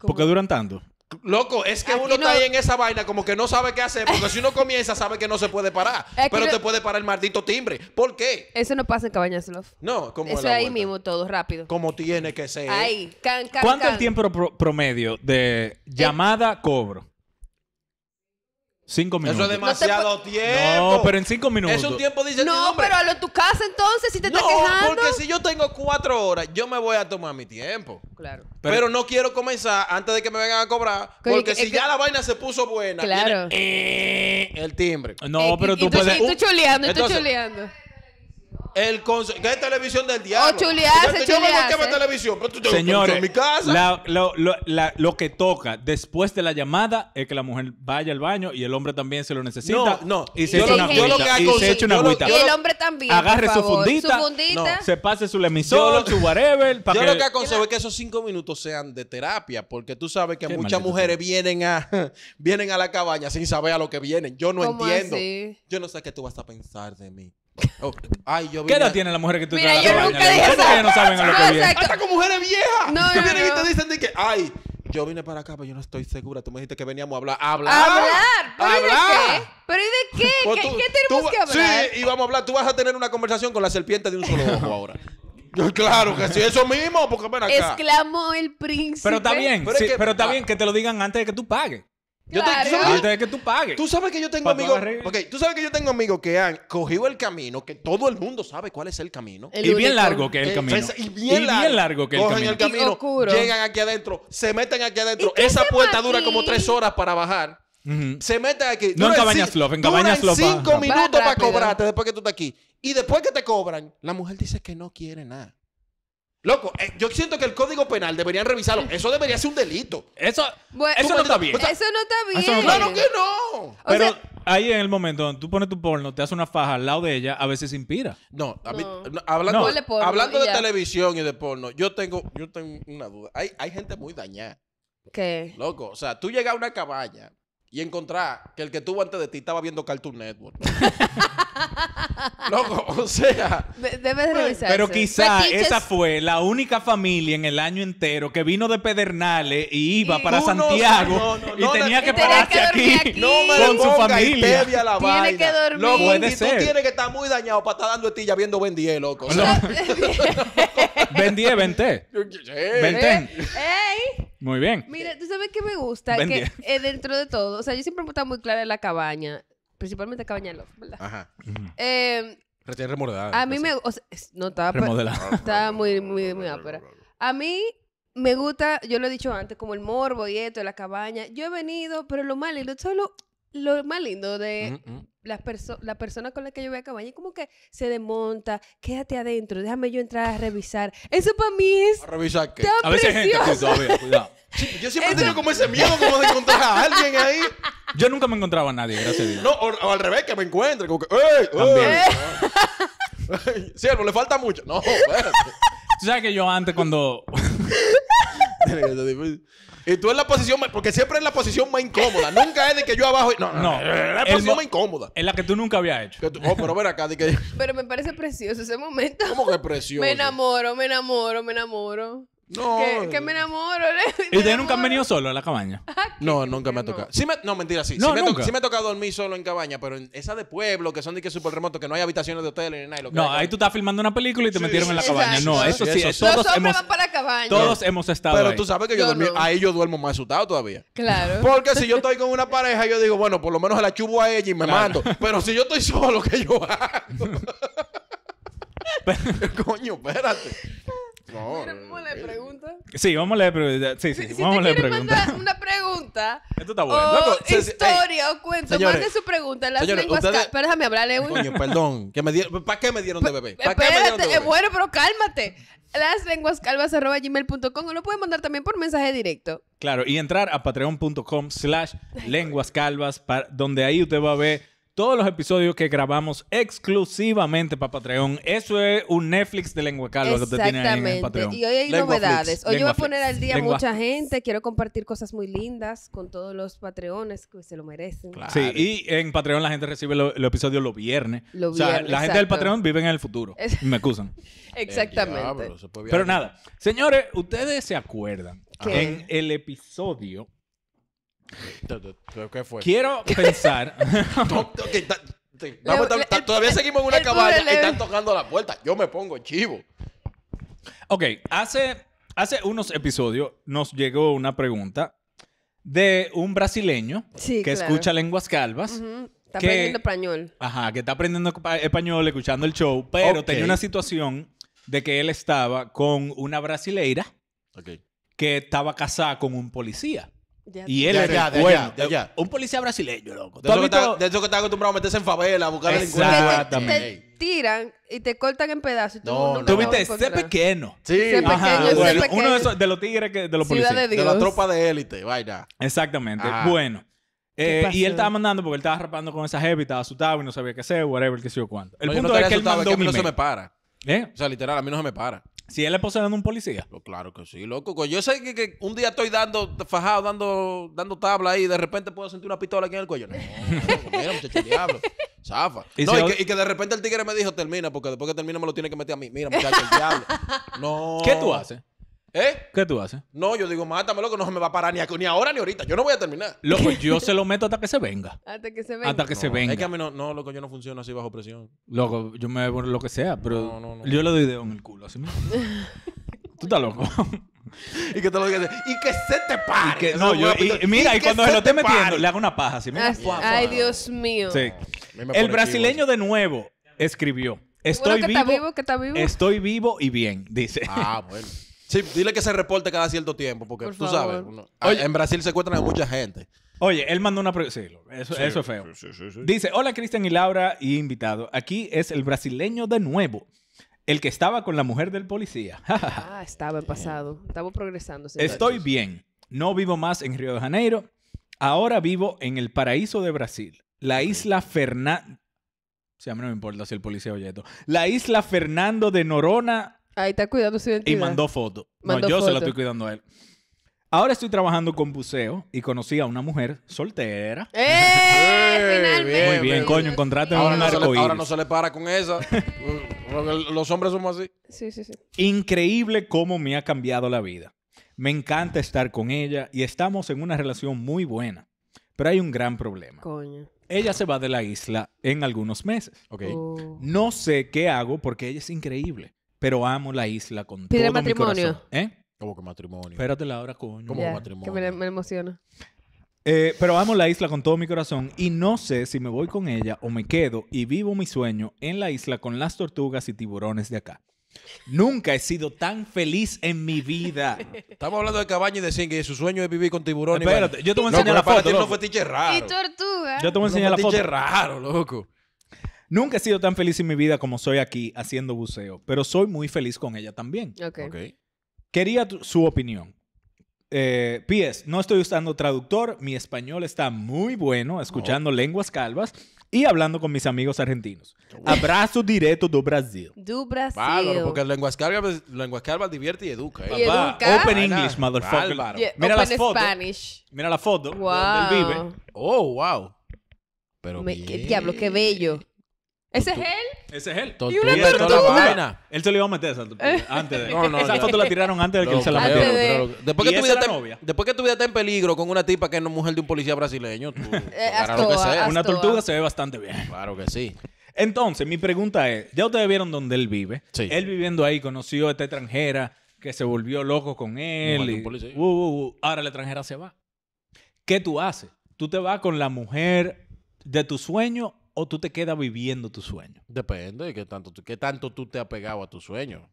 Porque duran tanto. Loco, es que uno está ahí en esa vaina como que no sabe qué hacer, porque si uno comienza sabe que no se puede parar, pero te puede parar el maldito timbre. ¿Por qué? Eso no pasa en Cabañas Love. No, como Eso es ahí mismo todo, rápido. Como tiene que ser. Ahí, can, ¿Cuánto es el tiempo promedio de llamada cobro? Cinco minutos. Eso es demasiado tiempo. No, pero en cinco minutos. Es un tiempo dice No, pero a en tu casa entonces si te estás quejando. No, porque si yo tengo cuatro horas, yo me voy a tomar mi tiempo. Claro. Pero, no quiero comenzar antes de que me vengan a cobrar. porque si ya la vaina se puso buena. Claro. Eh, el timbre. No, eh, pero tú puedes. Estoy chuleando, estoy chuleando. El ¿Qué es televisión del diablo? O chulearse, Yo me voy a televisión, pero tú te Señores, en mi casa. lo, que toca después de la llamada es que la mujer vaya al baño y el hombre también se lo necesita. No, no. Y se eche una agüita. que y se una Y el hombre también, Agarre por favor. su fundita. No. Se pase su emisor, su whatever. Yo lo que aconsejo es que esos cinco minutos sean de terapia, porque tú sabes que muchas mujeres vienen a, [LAUGHS] vienen a la cabaña sin saber a lo que vienen. Yo no entiendo. Yo no sé qué tú vas a pensar de mí. Oh, ¿Qué edad tiene la mujer que tú Mira, yo nunca dije eso. Que no saben a lo que viene. Hasta con mujeres viejas. No, no, vienen y te dicen de que, ay, yo vine para acá, pero yo no estoy segura. Tú me dijiste que veníamos a hablar. hablar? ¿Hablar? ¿Pero hablar? de qué? ¿Pero y de qué? Pues ¿Qué, tenemos que hablar? Sí, y vamos a hablar. Tú vas a tener una conversación con la serpiente de un solo ojo ahora. Claro que sí, eso mismo, porque ven acá. Exclamó el príncipe. Pero está bien, pero, está bien que te lo digan antes de que tú pagues. Yo te- ¿tú sabes- que tú pagues. Tú sabes que yo tengo amigos. tú sabes que yo tengo amigos que han cogido el camino, que todo el mundo sabe cuál es el camino. y bien largo que es el eh, camino. Pues, y bien largo, que es el camino. llegan aquí adentro, se meten aquí adentro. Esa puerta dura como tres horas para bajar. Se meten aquí. No en Cabañas Cabañas cinco minutos para cobrarte después que tú estás aquí. Y después que te cobran, la mujer dice que no quiere nada. Loco, eh, yo siento que el código penal deberían revisarlo. Eso debería ser un delito. Eso, no está bien. Eso no está bien. no Claro que no. Pero ahí en el momento donde tú pones tu porno, te haces una faja al lado de ella, a veces inspira. No, hablando, de televisión y de porno, yo tengo, yo tengo una duda. Hay, hay gente muy dañada, ¿Qué? loco. O sea, tú llegas a una cabaña y encontrar que el que tuvo antes de ti estaba viendo Cartoon Network. [LAUGHS] Loco, o sea. debes revisar. Pero quizá esa fue la única familia en el año entero que vino de Pedernales y iba para Santiago y tenía que pararse aquí, con su familia. Tiene que dormir. Loco, Puede y tú tienes que estar muy dañado para estar dando estilla viendo Ben loco. [LAUGHS] ben 10, vente. Vente. Ey. Muy bien. Mira, tú sabes que me gusta que eh, dentro de todo o sea, yo siempre me puesto muy clara en la cabaña, principalmente cabaña love, ¿verdad? Ajá. Eh, em, remordada. A mí pues, me... gusta no, estaba... Pues, Remodelada. [LAUGHS] Estaba muy, muy, muy ápera. A mí me gusta, yo lo he dicho antes, como el morbo y esto, la cabaña. Yo he venido, pero lo malo, y lo solo lo más lindo de las personas La, persona con la que yo voy a cabaña y como que se desmonta, quédate adentro, déjame yo entrar a revisar. Eso para mí es. ¿A revisar qué? a veces gente aquí ver, cuidado. [LAUGHS] Yo siempre he tenido como ese miedo como de encontrar a alguien ahí. Yo nunca me encontraba a nadie, gracias a Dios. No, o, al revés, que me encuentre, como que, ¡ey! ¡También! [LAUGHS] le falta mucho. No, espérate. sabes que yo antes cuando. [LAUGHS] [LAUGHS] y tú en la posición, porque siempre es la posición más incómoda. Nunca es de que yo abajo. No, no, Es la posición más incómoda. Es la que tú nunca habías hecho. Oh, pero acá. Pero me parece precioso ese momento. ¿Cómo que precioso? Me enamoro, me enamoro, me enamoro. No. Que, eh. me enamoro. ¿Y [LAUGHS] ustedes nunca han venido solo a la cabaña? Ah, no, nunca me ha tocado. no, mentira, sí. sí, me ha tocado dormir solo en cabaña, pero en esa de pueblo, que son de que súper remoto, que no hay habitaciones de hotel ni nada. no, ahí tú estás filmando una película y te metieron en la cabaña. No, eso Sí, eso todos hemos, todos hemos estado Pero tú sabes que yo, ahí yo duermo más asustado todavía. Claro. Porque si yo estoy con una pareja, yo digo, bueno, por lo menos la chubo a ella y me mando. Pero si yo estoy solo, ¿qué yo hago? [LAUGHS] [LAUGHS] Coño, espérate. ¿Vamos ¿eh? a Sí, vamos a leer preguntas. Sí, sí, si, vamos a leer preguntas. una pregunta. Esto está bueno. O historia o cuento. mande su pregunta en las lenguas. calvas. déjame hablarle Coño, perdón. ¿Para qué me dieron de bebé? ¿Para qué me dieron de bebé? Bueno, pero cálmate las lenguas gmail.com o lo pueden mandar también por mensaje directo. Claro, y entrar a patreon.com slash calvas, donde ahí usted va a ver todos los episodios que grabamos exclusivamente para Patreon. Eso es un Netflix de lengua calva que te tiene en el Patreon. Y hoy hay novedades. hoy voy a poner al día a mucha gente. Quiero compartir cosas muy lindas con todos los Patreones que se lo merecen. Sí, y en Patreon la gente recibe los episodio episodios los viernes. O sea, la gente del Patreon vive en el futuro. Me acusan. [LAUGHS] Exactamente. Pero nada, señores, ustedes se acuerdan en el episodio ¿Qué fue? Quiero pensar. [LAUGHS] todavía seguimos en una caballa y están tocando la puerta. Yo me pongo chivo. Ok, hace, hace unos episodios nos llegó una pregunta de un brasileño que escucha lenguas calvas. que Está aprendiendo español. Ajá, que está aprendiendo español escuchando el show, pero tenía una situación de que él estaba con una brasileira que estaba casada con un policía. Y él de de Un policía brasileño, loco. De eso, que está, de acostumbrado a meterse en favela, a buscar el Te, te tiran y te cortan en pedazos. no, no, tú viste ese pequeño. Sí, pequeño, pequeño. Uno de, esos, de los tigres, de los policías. De, la tropa de élite, vaya Exactamente. Bueno. Eh, y él estaba mandando porque él estaba rapando con esa y estaba asustado y no sabía qué hacer, whatever, qué sé yo cuánto. El punto es que él mandó es que a mí no se me para. ¿Eh? O sea, literal, a mí no se me para. Si él le posee un policía. Pues claro que sí, loco. Pues yo sé que, un día estoy dando fajado, dando, dando tabla ahí y de repente puedo sentir una pistola aquí en el cuello. No, no [LAUGHS] mira, muchacho, diablo. Zafa. ¿Y que, y, que, de repente el tigre me dijo, termina, porque después que termina me lo tiene que meter a mí. Mira, muchacho, el diablo. [LAUGHS] No. ¿Qué tú haces? ¿Eh? ¿Qué tú haces? No, yo digo, mátamelo que no se me va a parar ni, ahora ni ahorita. Yo no voy a terminar. Loco, [LAUGHS] yo se lo meto hasta que se venga. Hasta que se venga. Hasta que se venga. Es que a mí no, loco, yo no funciono así bajo presión. Loco, yo me voy lo que sea, pero no, yo le doy dedo en el culo, así mismo. [LAUGHS] tú estás loco. y que te lo digas y que se te pare. Y no, yo, mira, y, cuando se, lo esté metiendo, le hago una paja así. mismo. ay, Dios mío. Sí. El brasileño de nuevo escribió. Estoy vivo, está vivo, que está vivo. Estoy vivo y bien, dice. Ah, bueno. Sí, dile que se reporte cada cierto tiempo, porque tú sabes, en Brasil secuestran a mucha gente. Oye, él mandó una Sí, eso, es feo. Dice, hola Cristian y Laura y invitado. Aquí es el brasileño de nuevo, el que estaba con la mujer del policía. [LAUGHS] Ah, estaba en pasado. Estamos progresando. Estoy bien. No vivo más en Río de Janeiro. Ahora vivo en el paraíso de Brasil. La isla Fernando... Si a mí no me importa si el policía oye La isla Fernando de Norona Ahí está cuidando su identidad. Y mandó foto. No, yo se la estoy cuidando a él. Ahora estoy trabajando con buceo y conocí a una mujer soltera. ¡Eh! [LAUGHS] Finalmente. Muy bien, coño, encontrate a un no ahora no se le para con esa. Los hombres somos así. Sí, sí, sí. Increíble cómo me ha cambiado la vida. Me encanta estar con ella y estamos en una relación muy buena. Pero hay un gran problema. Coño. Ella se va de la isla en algunos meses. ¿ok? Oh. No sé qué hago porque ella es increíble pero amo la isla con todo mi corazón. ¿Eh? Como que matrimonio. Espérate la hora, coño. Como matrimonio. Que me, emociona. Eh, pero amo la isla con todo mi corazón y no sé si me voy con ella o me quedo y vivo mi sueño en la isla con las tortugas y tiburones de acá. Nunca he sido tan feliz en mi vida. [LAUGHS] Estamos hablando de Cabaña y de que su sueño es vivir con tiburones. Espérate, yo te voy a enseñar la foto. No, fue tiche raro. Y tortuga. Yo te voy a enseñar la foto. raro, loco. Nunca he sido tan feliz en mi vida como soy aquí haciendo buceo, pero soy muy feliz con ella también. Ok. Quería su opinión. Eh, Pies. no estoy usando traductor, mi español está muy bueno, escuchando lenguas calvas y hablando con mis amigos argentinos. Abrazo directo do Brasil. Do Brasil. porque lenguas calvas, lenguas calvas divierte y educa. Eh, open English, motherfucker. mira Mira la foto wow. Oh, wow. Pero qué diablo, qué bello. ¿Ese es él? Ese es él. y una tortuga? Él se lo iba a meter esa, eh. antes de, no, no, Esa foto la tiraron antes de que él se la metiera. Después, que tu novia. después que tu está en peligro con una tipa que es mujer de un policía brasileño, claro [LAUGHS] eh, que sí. Una tortuga se ve bastante bien. Claro que sí. Entonces, mi pregunta es, ya ustedes vieron dónde él vive. Sí. Él viviendo ahí conoció a esta extranjera que se volvió loco con él. Y, uh, uh, uh. Ahora la extranjera se va. ¿Qué tú haces? ¿Tú te vas con la mujer de tu sueño o tú te quedas viviendo tu sueño? Depende de qué tanto, tú te has pegado a tu sueño.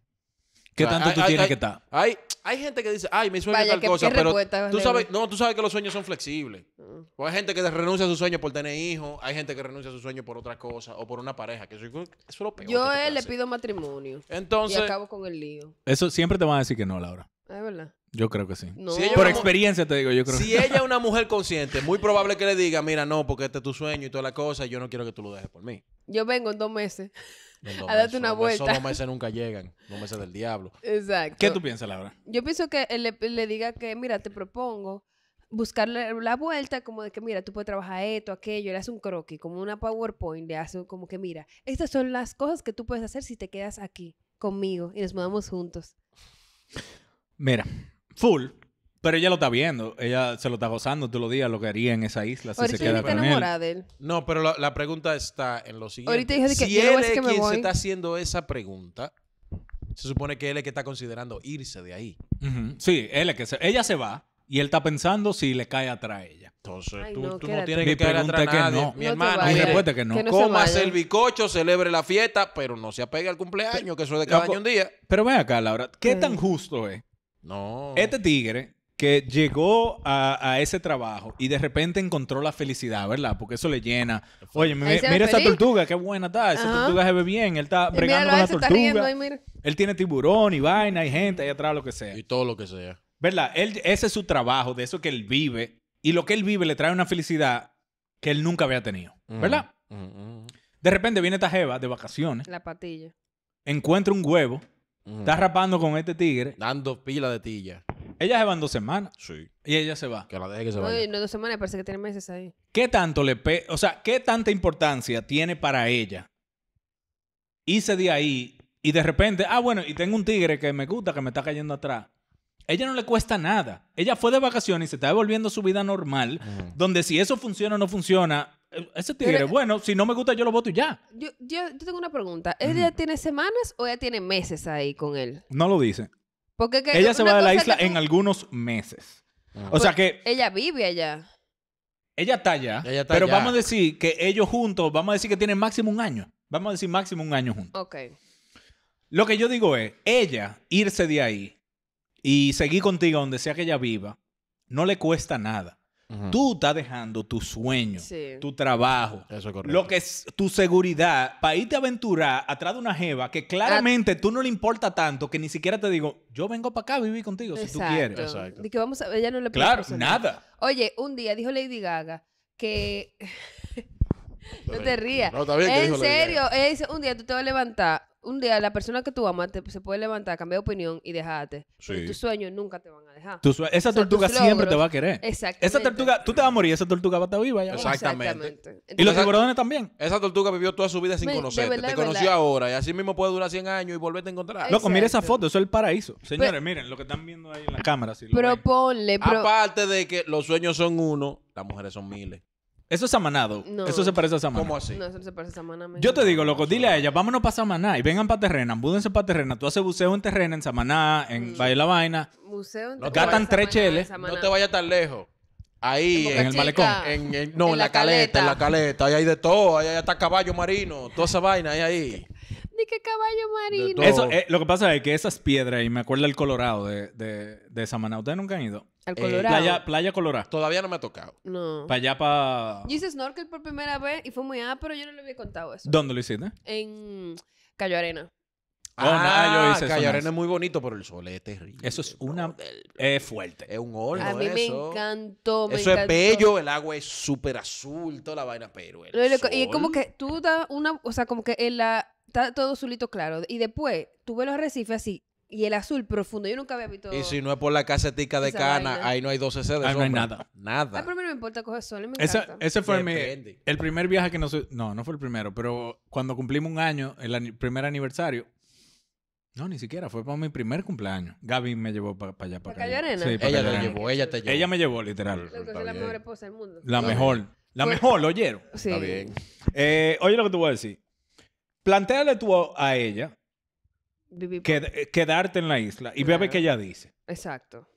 ¿Qué tanto tú tienes que estar? Hay, gente que dice, ay, mi sueño es tal cosa, pero tú sabes, no, tú sabes que los sueños son flexibles. Mm. O hay gente que renuncia a su sueño por tener hijos, hay gente que renuncia a su sueño por otra cosa o por una pareja, que eso, es lo peor. Yo le pido matrimonio. Entonces, y acabo con el lío. Eso siempre te van a decir que no, Laura. Es verdad. Yo creo que sí. Por experiencia te digo, yo creo si ella es una mujer [LAUGHS] consciente, muy probable que le diga, mira, no, porque este es tu sueño y toda la cosa, yo no quiero que tú lo dejes por mí. Yo vengo en dos meses. [LAUGHS] a darte una vuelta. Esos dos meses nunca llegan, dos meses del diablo. Exacto. ¿Qué tú piensas, Laura? Yo pienso que le, le diga que, mira, te propongo buscarle la vuelta como de que, mira, tú puedes trabajar esto, aquello, le hace un croquis, como una PowerPoint, le hace como que, mira, estas son las cosas que tú puedes hacer si te quedas aquí conmigo y nos mudamos juntos. Mira, Full. Pero ella lo está viendo, ella se lo está gozando, tú lo días lo que haría en esa isla si se queda con él. No, pero la, pregunta está en lo siguiente. Ahorita dije si él es que quien se está haciendo esa pregunta, se supone que él es que está considerando irse de ahí. Sí, él es que se, ella se va y él está pensando si le cae atrás a ella. Entonces, tú, no, tienes que caer atrás Que no. Mi hermano, mi respuesta es que no. coma, Comas el bicocho, celebre la fiesta, pero no se apegue al cumpleaños, que eso es de cada año un día. Pero ve acá, Laura, ¿qué tan justo es no. Este tigre que llegó a, ese trabajo y de repente encontró la felicidad, ¿verdad? Porque eso le llena. Oye, mira esa tortuga, qué buena está. Esa tortuga se ve bien. Él está bregando con la tortuga. él tiene tiburón y vaina y gente ahí atrás, lo que sea. Y todo lo que sea. ¿Verdad? ese es su trabajo, de eso que él vive. Y lo que él vive le trae una felicidad que él nunca había tenido. Mm, ¿Verdad? Mm, mm. De repente viene esta jeva de vacaciones. La patilla. Encuentra un huevo Está rapando con este tigre. Dando pila de tilla. Ella se en dos semanas. Sí. Y ella se va. Que la deje que se vaya. no, dos semanas, parece que tiene meses ahí. ¿Qué tanto le O sea, ¿qué tanta importancia tiene para ella? Hice de ahí y de repente, ah, bueno, y tengo un tigre que me gusta, que me está cayendo atrás. Ella no le cuesta nada. Ella fue de vacaciones y se está devolviendo su vida normal, donde si eso funciona o no funciona, ese tigre, bueno, si no me gusta, yo lo voto ya. Yo, tengo una pregunta. ¿Ella tiene semanas o ella tiene meses ahí con él? No lo dice. Porque ella se va de la isla en algunos meses. Ah. O sea que. Ella vive allá. Ella está allá. pero vamos a decir que ellos juntos, vamos a decir que tienen máximo un año. Vamos a decir máximo un año juntos. Ok. Lo que yo digo es, ella irse de ahí y seguir contigo donde sea que ella viva, no le cuesta nada. Tú estás dejando tu sueño, tu trabajo, lo que es tu seguridad para irte a aventurar atrás de una jeva que claramente ah. tú no le importa tanto que ni siquiera te digo, yo vengo para acá a vivir contigo si tú quieres. que vamos a... Ella no le Claro, nada. Oye, un día dijo Lady Gaga que [LAUGHS] No te rías. En serio, dice, un día tú te vas a levantar. Un día la persona que tú amas se puede levantar, cambiar de opinión y dejarte. y tus sueños nunca te van a dejar. esa tortuga siempre te va a querer. Esa tortuga, tú te vas a morir, esa tortuga va a estar viva. Exactamente. y los tiburones también. Esa tortuga vivió toda su vida sin conocerte. te conoció ahora y así mismo puede durar 100 años y volverte a encontrar. Loco, mira esa foto, eso es el paraíso. Señores, miren lo que están viendo ahí en la cámara. Si Aparte de que los sueños son uno, las mujeres son miles. Eso es Samanado. Eso se parece a samanado? ¿Cómo así? No, eso se parece a Samaná. Yo te digo, loco, dile a ella, vámonos para Samaná y vengan para Terrena, búdense para Terrena. Tú haces buceo en Terrena, en Samaná, en Valle la Vaina. Buceo en Terrena. Gatan tres cheles. No te vayas tan lejos. Ahí, en, el malecón. no, en, la, caleta, en la caleta. Ahí hay de todo. Ahí, ahí está caballo marino. Toda esa vaina ahí, ahí. Ni qué caballo marino. Eso, eh, lo que pasa es que esas piedras, y me acuerdo el Colorado de, de, de Samaná, ¿ustedes nunca han ido? Al eh, Colorado. playa, playa Colorado. Todavía no me ha tocado. No. Para allá, para. Yo hice snorkel por primera vez y fue muy ah, pero yo no le había contado eso. ¿Dónde lo hiciste? En Cayo Arena. Oh, ah, no, yo hice Cayo Arena es muy bonito, pero el sol es terrible. Eso es una... Es fuerte. Es un horno A mí me encantó, Eso es bello, el agua es súper azul, toda la vaina, pero el Y es como que tú das una... O sea, como que en la Está todo azulito claro. Y después, tú ves los arrecifes así, y el azul profundo. Yo nunca había visto. Y si no es por la casetica de cana, ahí no hay 12 sedes Ahí no hay nada. Nada. a mí no me importa coger sol. ese fue mi, el primer viaje que nos. No, no fue el primero, pero cuando cumplimos un año, el primer aniversario. No, ni siquiera, fue para mi primer cumpleaños. Gaby me llevó para allá, para Sí, ella llevó, ella te llevó. Ella me llevó, literal. la mejor La mejor. ¿lo oyeron? Sí. Está bien. Eh, oye lo que te voy a decir planteale tú a ella que, quedarte en la isla y ve a ver qué ella dice. Exacto.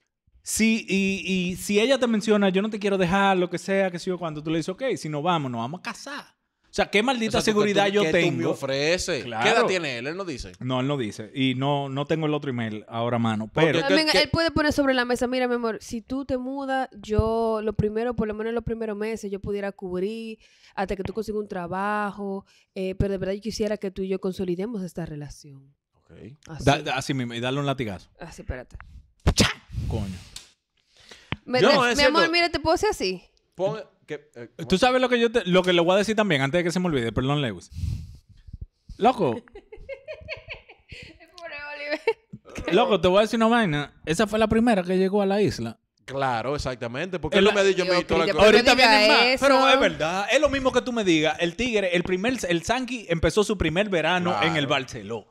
Sí y, si ella te menciona, yo no te quiero dejar, lo que sea, que sigo cuando tú le dices, ok, si no vamos, nos vamos a casar. O sea, qué maldita seguridad yo tengo. me ofrece? ¿Qué edad tiene él? Él no dice. No, él no dice. Y no, no tengo el otro email ahora a mano. Pero él puede poner sobre la mesa, mira, mi amor, si tú te mudas, yo lo primero, por lo menos en los primeros meses, yo pudiera cubrir hasta que tú consigas un trabajo. Eh, pero de verdad yo quisiera que tú y yo consolidemos esta relación. Ok. Así, mismo, y dale un latigazo. Así, espérate. Coño. mi amor, mira, te puedo hacer así. Eh, eh, tú sabes lo que yo te, lo que le voy a decir también antes de que se me olvide, perdón, Lewis. Loco. [LAUGHS] [LAUGHS] Loco, te voy a decir una vaina. Esa fue la primera que llegó a la isla. Claro, exactamente. Porque él me ha dicho la Ahorita más. Pero es verdad. Es lo mismo que tú me digas. El tigre, el primer, el Sanki empezó su primer verano en el Barceló.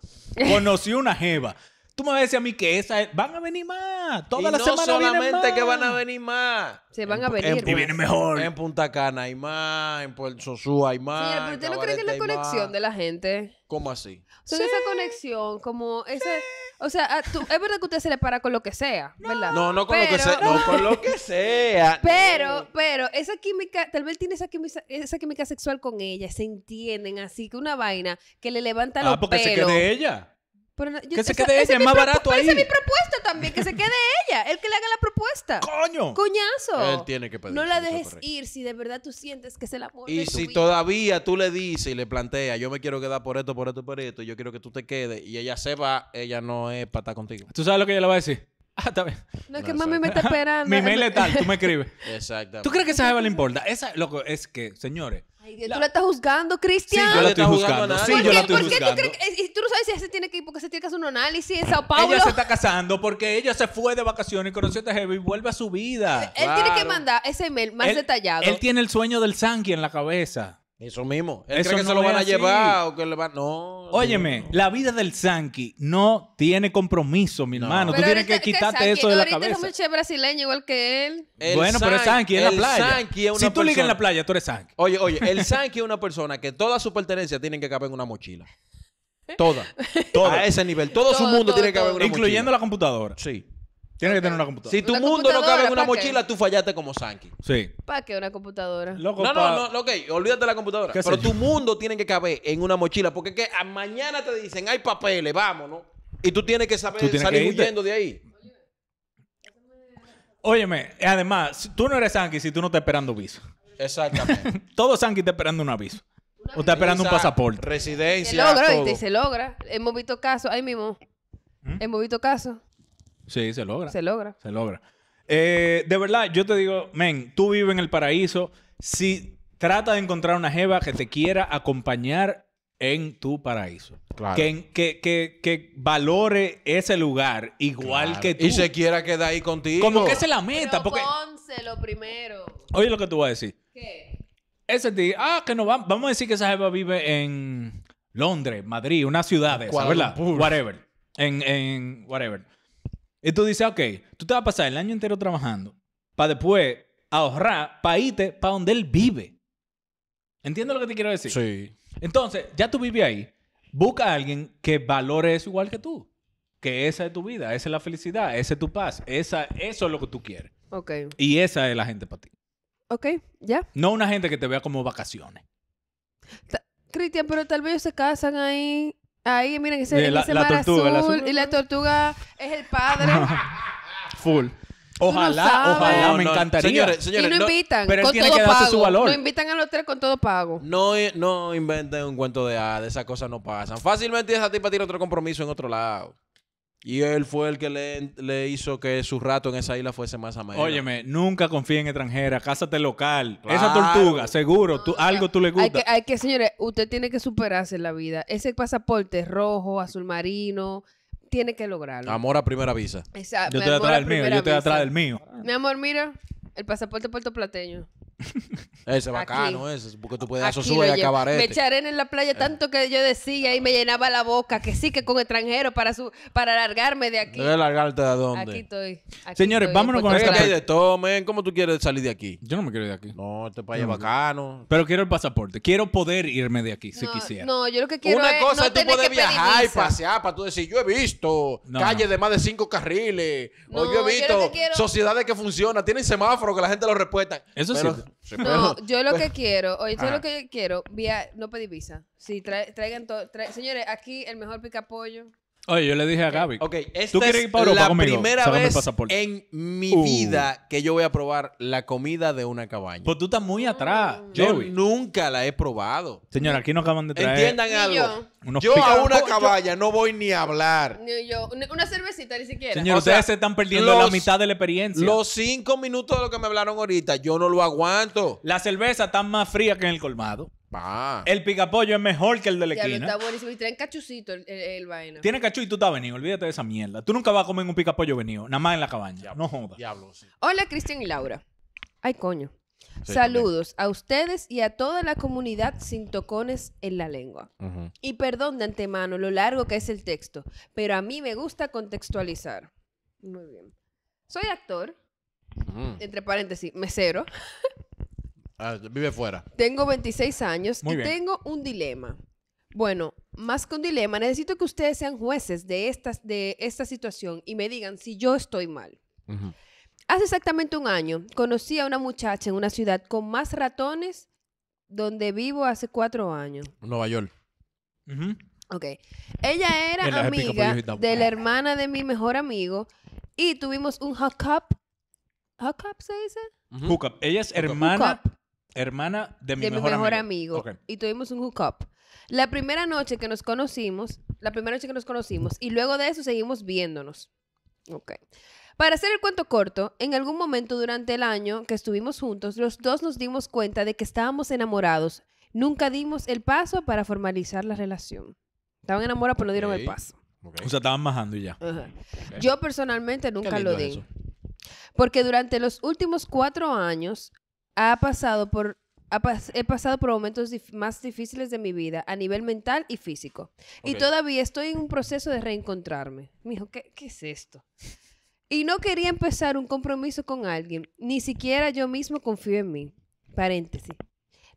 Conoció una jeva. Tú me vas a decir a mí que esa es... van a venir más. Toda y la no semana solamente más. que van a venir más. Se van a venir. En, y pues. vienen mejor. En Punta Cana hay más, en Puerto Sosú hay más. Sí, pero usted no cree que es la conexión de la gente. ¿Cómo así? Sí. esa conexión, como esa, O sea, ah, es verdad que usted se le para con lo que sea, ¿verdad? No, no con lo que sea. No, [LAUGHS] con lo que sea. Pero, pero, esa química, tal vez tiene esa química, sexual con ella, se entienden así, que una vaina que le levanta la ah, los pelos. Ah, porque se quede ella que se quede ella, es más barato ahí. Esa es mi propuesta también, que se quede ella, el que le haga la propuesta. ¡Coño! ¡Coñazo! Él tiene que pedir. No la dejes ir si de verdad tú sientes que se la amor Y si todavía tú le dices y le planteas, yo me quiero quedar por esto, por esto, por esto, yo quiero que tú te quedes, y ella se va, ella no es para estar contigo. ¿Tú sabes lo que ella le va a decir? [LAUGHS] Ah, está bien. No, es que mami me está [LAUGHS] esperando. mi mail es tal, tú me escribes. [LAUGHS] Exactamente. ¿Tú crees que esa jeva le importa? Esa, loco, es que, señores tú la estás juzgando, Cristian. Sí, yo la estoy juzgando. Sí, yo la estoy juzgando. ¿Por qué tú crees? Y tú no sabes si se tiene que ir porque se tiene que hacer un análisis en Sao Paulo. Ella se está casando porque ella se fue de vacaciones, y conoció a Heavy y vuelve a su vida. Él tiene que mandar ese email más detallado. Él tiene el sueño del sangue en la cabeza. Eso mismo. Él Eso cree que no se lo van a llevar o que le van. No. Óyeme, la vida del Sanki no tiene compromiso, mi hermano. Tú tienes que quitarte eso de la cabeza. Ahorita es brasileño igual que él. bueno, pero es Sanki en la playa. si tú ligas en la playa, tú eres Sanki. Oye, oye, el [LAUGHS] Sanki es una persona que toda su pertenencia tienen que caber en una mochila. Toda. toda. [LAUGHS] A ese nivel. Todo, su mundo tiene que caber en una mochila. Incluyendo la computadora. Sí. Tienes que tener una computadora. Si tu mundo no cabe en una mochila, tú fallaste como Sankey. Sí. ¿Para qué una computadora? No, no, no, ok, olvídate de la computadora. Pero tu mundo tiene que caber en una mochila, porque es que mañana te dicen, hay papeles, vámonos. Y tú tienes que saber salir huyendo de ahí. Óyeme, además, tú no eres Sankey si tú no estás esperando aviso. Exactamente. [LAUGHS] Todo Sankey está esperando un aviso. O está esperando un pasaporte. Residencia. logra, Se logra. Hemos visto caso ahí mismo. ¿Mm? Hemos visto casos. Sí, se logra. Se logra. Se logra. Eh, de verdad, yo te digo, men, tú vives en el paraíso. Si trata de encontrar una jeva que te quiera acompañar en tu paraíso. Claro. Que, valore ese lugar igual que tú. Y se quiera quedar ahí contigo. Como que esa es la meta. Pero porque... lo primero. Oye lo que tú vas a decir. ¿Qué? Ese día, ah, que no vamos, a decir que esa jeva vive en Londres, Madrid, una ciudad de ¿verdad? Whatever. En, en whatever. Y tú dices, ok, tú te vas a pasar el año entero trabajando para después ahorrar, para irte para donde él vive. ¿Entiendes lo que te quiero decir? Sí. Entonces, ya tú vives ahí. Busca a alguien que valore eso igual que tú. Que esa es tu vida, esa es la felicidad, esa es tu paz, esa, eso es lo que tú quieres. Ok. Y esa es la gente para ti. Ok, ya. No una gente que te vea como vacaciones. Cristian, pero tal vez se casan ahí Ahí, miren, ese, la, la mar azul, Y la tortuga es el padre. [LAUGHS] Full. Ojalá, ojalá, me encantaría. Señores, señores, y no, invitan, pero él con tiene todo que darse pago. su valor. No invitan a los tres con todo pago. No, no inventen un cuento de ah, esas cosas no pasan. Fácilmente esa tipa tiene otro compromiso en otro lado. Y él fue el que le, hizo que su rato en esa isla fuese más amable. Óyeme, nunca confíe en extranjera, cásate local. Esa tortuga, seguro, algo tú le gusta. Hay que, hay señores, usted tiene que superarse en la vida. Ese pasaporte rojo, azul marino, tiene que lograrlo. Amor a primera visa. Exacto. Yo estoy atrás el mío, yo estoy atrás del mío. Mi amor, mira, el pasaporte puertoplateño. Ese es bacano, ese. Porque tú puedes eso sube y acabar Me echaré en la playa eh. tanto que yo decía y me llenaba la boca que sí, que con extranjeros para su, para largarme de aquí. Debe largarte de dónde. Aquí estoy. Señores, vámonos con pues, esta. Hay de ¿Cómo tú quieres salir de aquí? Yo no me quiero ir de aquí. No, este país es bacano. Pero quiero el pasaporte. Quiero poder irme de aquí si quisiera. No, yo lo que quiero Una es cosa no es tú puedes viajar y pasear para tú decir, yo he visto calles de más de cinco carriles. o yo he visto sociedades que funcionan. Tienen semáforos que la gente lo respeta. Eso sí. No, yo lo que quiero, oye, yo lo que quiero, vía, no pedí visa. Sí, traigan todo. señores, aquí el mejor pica pollo. Oye, yo le dije a Gaby. Ok, esta es la primera vez en mi uh. vida que yo voy a probar la comida de una cabaña. Pues tú estás muy atrás, mm. Yo nunca la he probado. Señora, aquí nos acaban de traer Entiendan algo. yo. a una cabaña no voy ni a hablar. Ni yo. Ni- Una cervecita ni siquiera. Señor, ustedes se están perdiendo la mitad de la experiencia. Los cinco minutos de lo que me hablaron ahorita, yo no lo aguanto. La cerveza está más fría que en el colmado. El picapollo es mejor que el de la Ya, está buenísimo. Y traen cachucito el, el- vaina. Tiene y tú estás venido. Olvídate de esa mierda. Tú nunca vas a comer un picapollo venido. Nada más en la cabaña. No jodas. Diablo, Hola, Cristian y Laura. Ay, coño. Saludos a ustedes y a toda la comunidad sin tocones en la lengua. Y perdón de antemano lo largo que es el texto, pero a mí me gusta contextualizar. Muy bien. Soy actor, mm. entre paréntesis, mesero, [LAUGHS] Ah, vive fuera. Tengo 26 años y tengo un dilema. Bueno, más que un dilema, necesito que ustedes sean jueces de, estas, de esta situación y me digan si yo estoy mal. Hace exactamente un año conocí a una muchacha en una ciudad con más ratones donde vivo hace cuatro años. Nueva York. Ok. Ella era amiga de la hermana de mi mejor amigo y tuvimos un hookup. ¿Hookup se dice? Hookup. Ella es hermana. Hermana de mi, mejor, amigo. Y tuvimos un hookup. La primera noche que nos conocimos, la primera noche que nos conocimos, y luego de eso seguimos viéndonos. Ok. Para hacer el cuento corto, en algún momento durante el año que estuvimos juntos, los dos nos dimos cuenta de que estábamos enamorados. Nunca dimos el paso para formalizar la relación. Estaban enamorados, pero no dieron el paso. O sea, estaban majando y ya. Yo personalmente nunca lo di. Porque durante los últimos cuatro años ha pasado por he pasado por momentos más difíciles de mi vida a nivel mental y físico. Y todavía estoy en un proceso de reencontrarme. Mijo, ¿qué, ¿qué es esto? Y no quería empezar un compromiso con alguien. Ni siquiera yo mismo confío en mí. Paréntesis.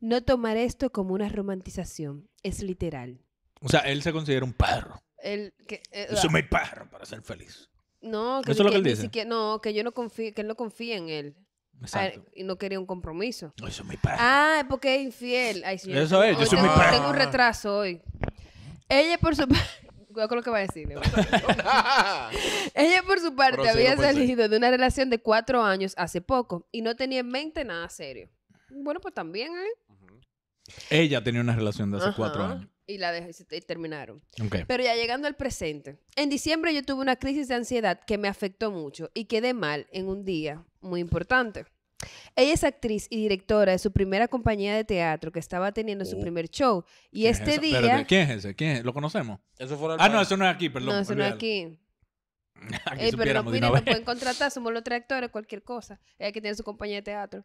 No tomar esto como una romantización. Es literal. O sea, él se considera un perro. El que, eh, ah. para ser feliz. No, que, yo no confíe, que él no confía en él. Exacto. Ah, y no quería un compromiso. eso es mi padre. Ah, porque es infiel. Eso es, yo soy mi padre. Tengo un retraso hoy. Ella por su [LAUGHS] Cuidado con lo que va a decir. [LAUGHS] Ella por su parte había salido de una relación de cuatro años hace poco y no tenía en mente nada serio. Bueno, pues también, ¿eh? Ella tenía una relación de hace cuatro años. Y la terminaron. Pero ya llegando al presente. En diciembre yo tuve una crisis de ansiedad que me afectó mucho y quedé mal en un día muy importante. Ella es actriz y directora de su primera compañía de teatro que estaba teniendo su oh, primer show. Y este día. ¿Quién es ese? ¿Quién ¿Lo conocemos? ah, no, eso no es aquí, perdón. No, eso no es aquí. [LAUGHS] Eh, pero no, pueden contratar, somos los tres actores, cualquier cosa. Ella que tiene su compañía de teatro.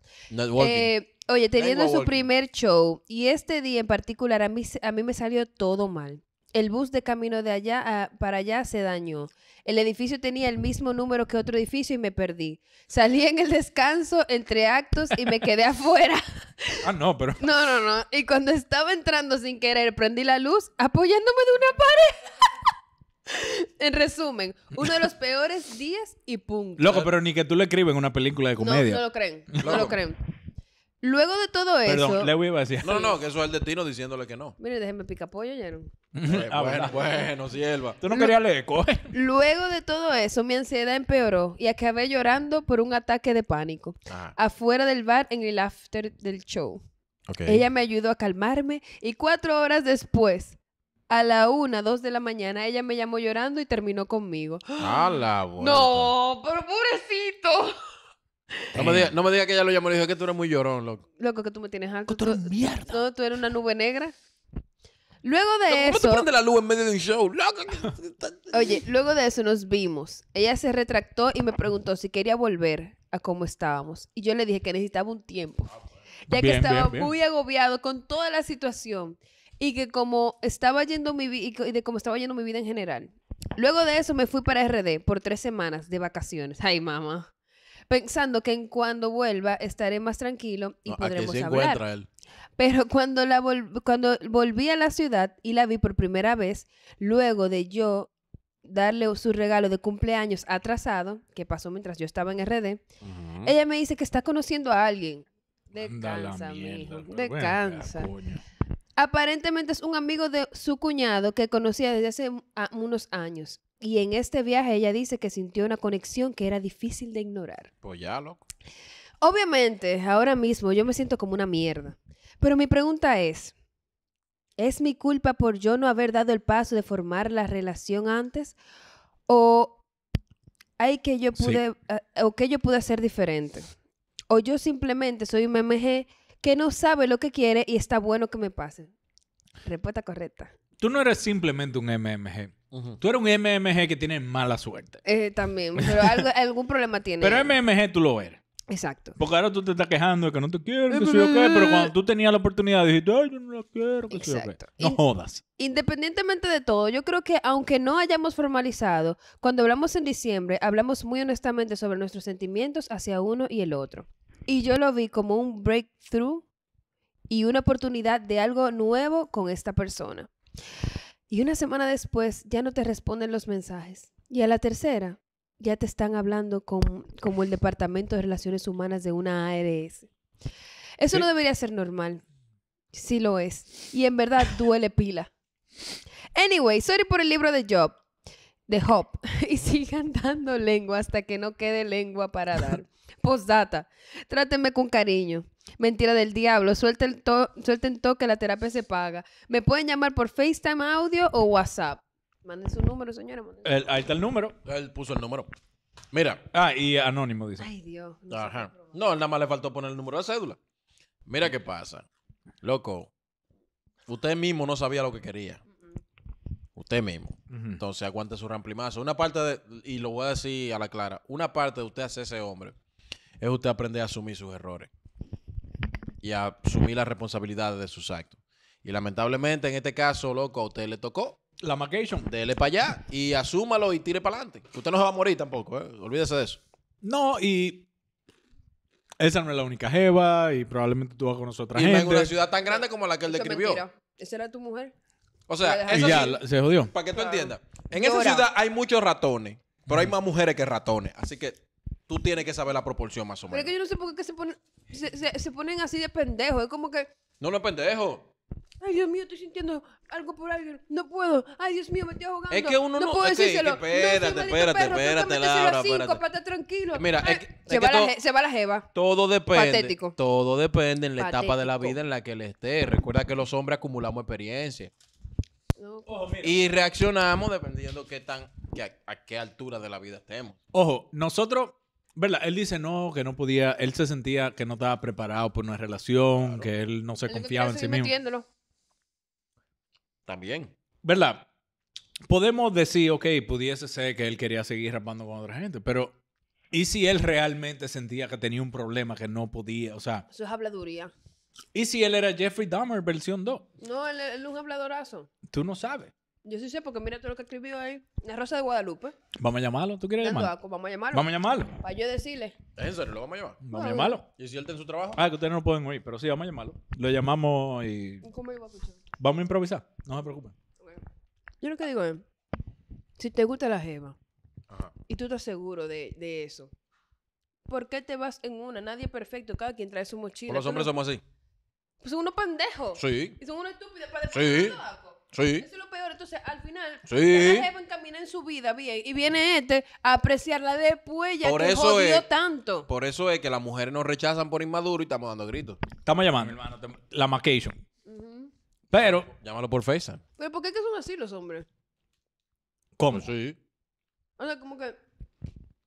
Eh, oye, teniendo su primer show, y este día en particular a mí, a mí me salió todo mal. El bus de camino de allá para allá se dañó. El edificio tenía el mismo número que otro edificio y me perdí. Salí en el descanso entre actos y me quedé [LAUGHS] afuera. Ah, no, pero. [LAUGHS] No, no, no. Y cuando estaba entrando sin querer, prendí la luz apoyándome de una pared. [LAUGHS] en resumen, uno de los peores días y punto. Loco, pero ni que tú le escribas en una película de comedia. No, lo creen. No lo creen. Luego de todo eso. Perdón, Leo iba a decir. No, no, que eso es el destino diciéndole que no. Mire, déjeme pica pollo, Jeron. Eh, ah, bueno, bueno, sierva. Tú no querías leer, coge. Luego de todo eso, mi ansiedad empeoró y acabé llorando por un ataque de pánico. Ah, Afuera del bar en el after del show. Okay. Ella me ayudó a calmarme y cuatro horas después, a la una, dos de la mañana, ella me llamó llorando y terminó conmigo. A la vuelta. No, pero pobrecito. Eh. No me, diga, que ella lo llamó y dijo que tú eres muy llorón, loco. Loco, que tú me tienes algo. Tú, eres mierda. Tú, tú eres una nube negra. Luego de eso. ¿Cómo te prende la luz en medio de un show? Loco. [LAUGHS] Oye, luego de eso nos vimos. Ella se retractó y me preguntó si quería volver a cómo estábamos. Y yo le dije que necesitaba un tiempo. Ah, ya que estaba muy agobiado con toda la situación. Y que como estaba yendo mi y de cómo estaba yendo mi vida en general. Luego de eso me fui para RD por tres semanas de vacaciones. Ay, mamá pensando que en cuando vuelva estaré más tranquilo y podremos hablar. Pero cuando, la cuando volví a la ciudad y la vi por primera vez, luego de yo darle su regalo de cumpleaños atrasado, que pasó mientras yo estaba en RD, ella me dice que está conociendo a alguien. Descansa, hijo. De Aparentemente es un amigo de su cuñado que conocía desde hace unos años. Y en este viaje ella dice que sintió una conexión que era difícil de ignorar. Pues ya, loco. Obviamente, ahora mismo yo me siento como una mierda. Pero mi pregunta es, ¿es mi culpa por yo no haber dado el paso de formar la relación antes? ¿O hay que yo pude, ah, o que yo pude hacer diferente? ¿O yo simplemente soy un MG que no sabe lo que quiere y está bueno que me pase? Respuesta correcta. Tú no eres simplemente un MMG. Tú eres un MMG que tiene mala suerte. Eh, también, pero [LAUGHS] algún problema tiene. Pero MMG tú lo eres. Exacto. Porque ahora tú te estás quejando de que no te quieren, que eh, pero cuando tú tenías la oportunidad dijiste, ay, yo no la quiero, que No jodas. Independientemente de todo, yo creo que aunque no hayamos formalizado, cuando hablamos en diciembre, hablamos muy honestamente sobre nuestros sentimientos hacia uno y el otro. Y yo lo vi como un breakthrough y una oportunidad de algo nuevo con esta persona. Y una semana después ya no te responden los mensajes. Y a la tercera ya te están hablando con, como el Departamento de Relaciones Humanas de una ARS. Eso no debería ser normal. Sí lo es. Y en verdad duele pila. Anyway, sorry por el libro de Job de Hop [LAUGHS] y sigan dando lengua hasta que no quede lengua para dar. Postdata. Trátenme con cariño. Mentira del diablo. Suelten, todo suelten que la terapia se paga. Me pueden llamar por FaceTime audio o WhatsApp. Manden su número, señora. ahí está el número. Él puso el número. Mira. Ah, y anónimo, dice. Ay, Dios. No Ajá. nada más le faltó poner el número de cédula. Mira qué pasa. Loco, usted mismo no sabía lo que quería. Usted mismo. Entonces aguante su ramplimazo. Una parte de, y lo voy a decir a la clara, una parte de usted hace ese hombre es usted aprender a asumir sus errores y a asumir las responsabilidades de sus actos. Y lamentablemente, en este caso, loco, a usted le tocó. La macation. Dele para allá y asúmalo y tire para adelante. Usted no se va a morir tampoco, ¿eh? Olvídese de eso. No, y esa no es la única jeva y probablemente tú vas con nosotros y gente. en una ciudad tan grande como la que él describió. Esa era tu mujer. O sea, y ya, se jodió. para que tú entiendas. En esa ciudad hay muchos ratones, pero hay más mujeres que ratones. Así que tú tienes que saber la proporción más o menos. Pero es que yo no sé por qué se, ponen, así de pendejo. Es como que. No, no es pendejo. Ay, Dios mío, estoy sintiendo algo por alguien. No puedo. Ay, Dios mío, me estoy ahogando. Es que uno no, puede puedo decírselo. espérate, no, espérate, espérate, Laura, espérate. tranquilo. Mira, se, va la, se, va la, jeva. Todo depende. Patético. Todo depende en la etapa de la vida en la que él esté. Recuerda que los hombres acumulamos experiencia. Ojo, Y reaccionamos dependiendo qué tan, a qué altura de la vida estemos. Ojo, nosotros ¿Verdad? Él dice no, que no podía, él se sentía que no estaba preparado por una relación, que él no se confiaba en sí mismo. También. ¿Verdad? Podemos decir, ok, pudiese ser que él quería seguir rapando con otra gente, pero ¿y si él realmente sentía que tenía un problema que no podía? O sea. Eso es habladuría. ¿Y si él era Jeffrey Dahmer versión 2? No, él es un habladorazo. Tú no sabes. Yo sí sé porque mira todo lo que escribió ahí. La Rosa de Guadalupe. Vamos a llamarlo. ¿Tú quieres llamarlo? Vamos a llamarlo. Vamos a llamarlo. Para yo decirle. en serio? ¿Lo vamos a llamar? Vamos a llamarlo. ¿Y si él está en su trabajo? Ah, que ustedes no pueden oír, pero sí, vamos a llamarlo. Lo llamamos y... ¿Cómo iba a escuchar? Vamos a improvisar. No se preocupen. Yo lo que digo es, si te gusta la jeva y tú estás seguro de, de eso, ¿por qué te vas en una? Nadie es perfecto. Cada quien trae su mochila. los hombres somos así. Pues son unos pendejos. Sí. Y son unos estúpidos para después Sí. Sí. Eso es lo peor. Entonces, al final, sí. la camina en su vida bien y viene este a apreciarla después ya por que eso jodió es, tanto. Por eso es que las mujeres nos rechazan por inmaduro y estamos dando gritos. Estamos llamando, la macation. Pero... Llámalo por FaceTime. ¿Pero por qué que son así los hombres? ¿Cómo? sí. O sea, como que...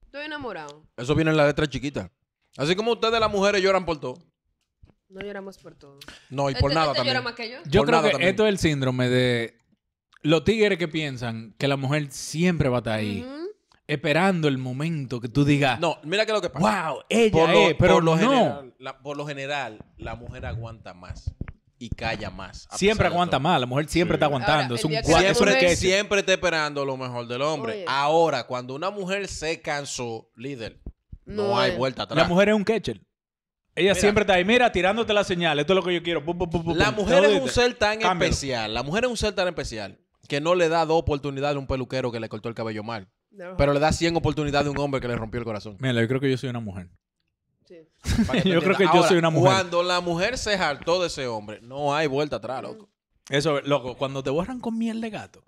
Estoy enamorado. Eso viene en la letra chiquita. Así como ustedes las mujeres lloran por todo. No lloramos por todo. No, y ¿Este por nada también. Más que yo? creo que esto es el síndrome de los tigres que piensan que la mujer siempre va a estar ahí. Esperando el momento que tú digas. No, mira que lo que pasa. Wow, ella pero por lo General, la, por lo general, la mujer aguanta más y calla más. Siempre aguanta más. La mujer siempre está aguantando. es un que siempre, siempre está esperando lo mejor del hombre. Ahora, cuando una mujer se cansó, líder, no, hay vuelta atrás. La mujer es un catcher. Ella siempre está ahí, mira, tirándote la señal. Esto es lo que yo quiero. la mujer es un ser tan especial. La mujer es un ser tan especial que no le da dos oportunidades a un peluquero que le cortó el cabello mal. Pero le da 100 oportunidades a un hombre que le rompió el corazón. Mira, yo creo que yo soy una mujer. [LAUGHS] yo creo que yo soy una mujer. Cuando la mujer se hartó de ese hombre, no hay vuelta atrás, loco. Eso, loco, cuando te borran con miel de gato.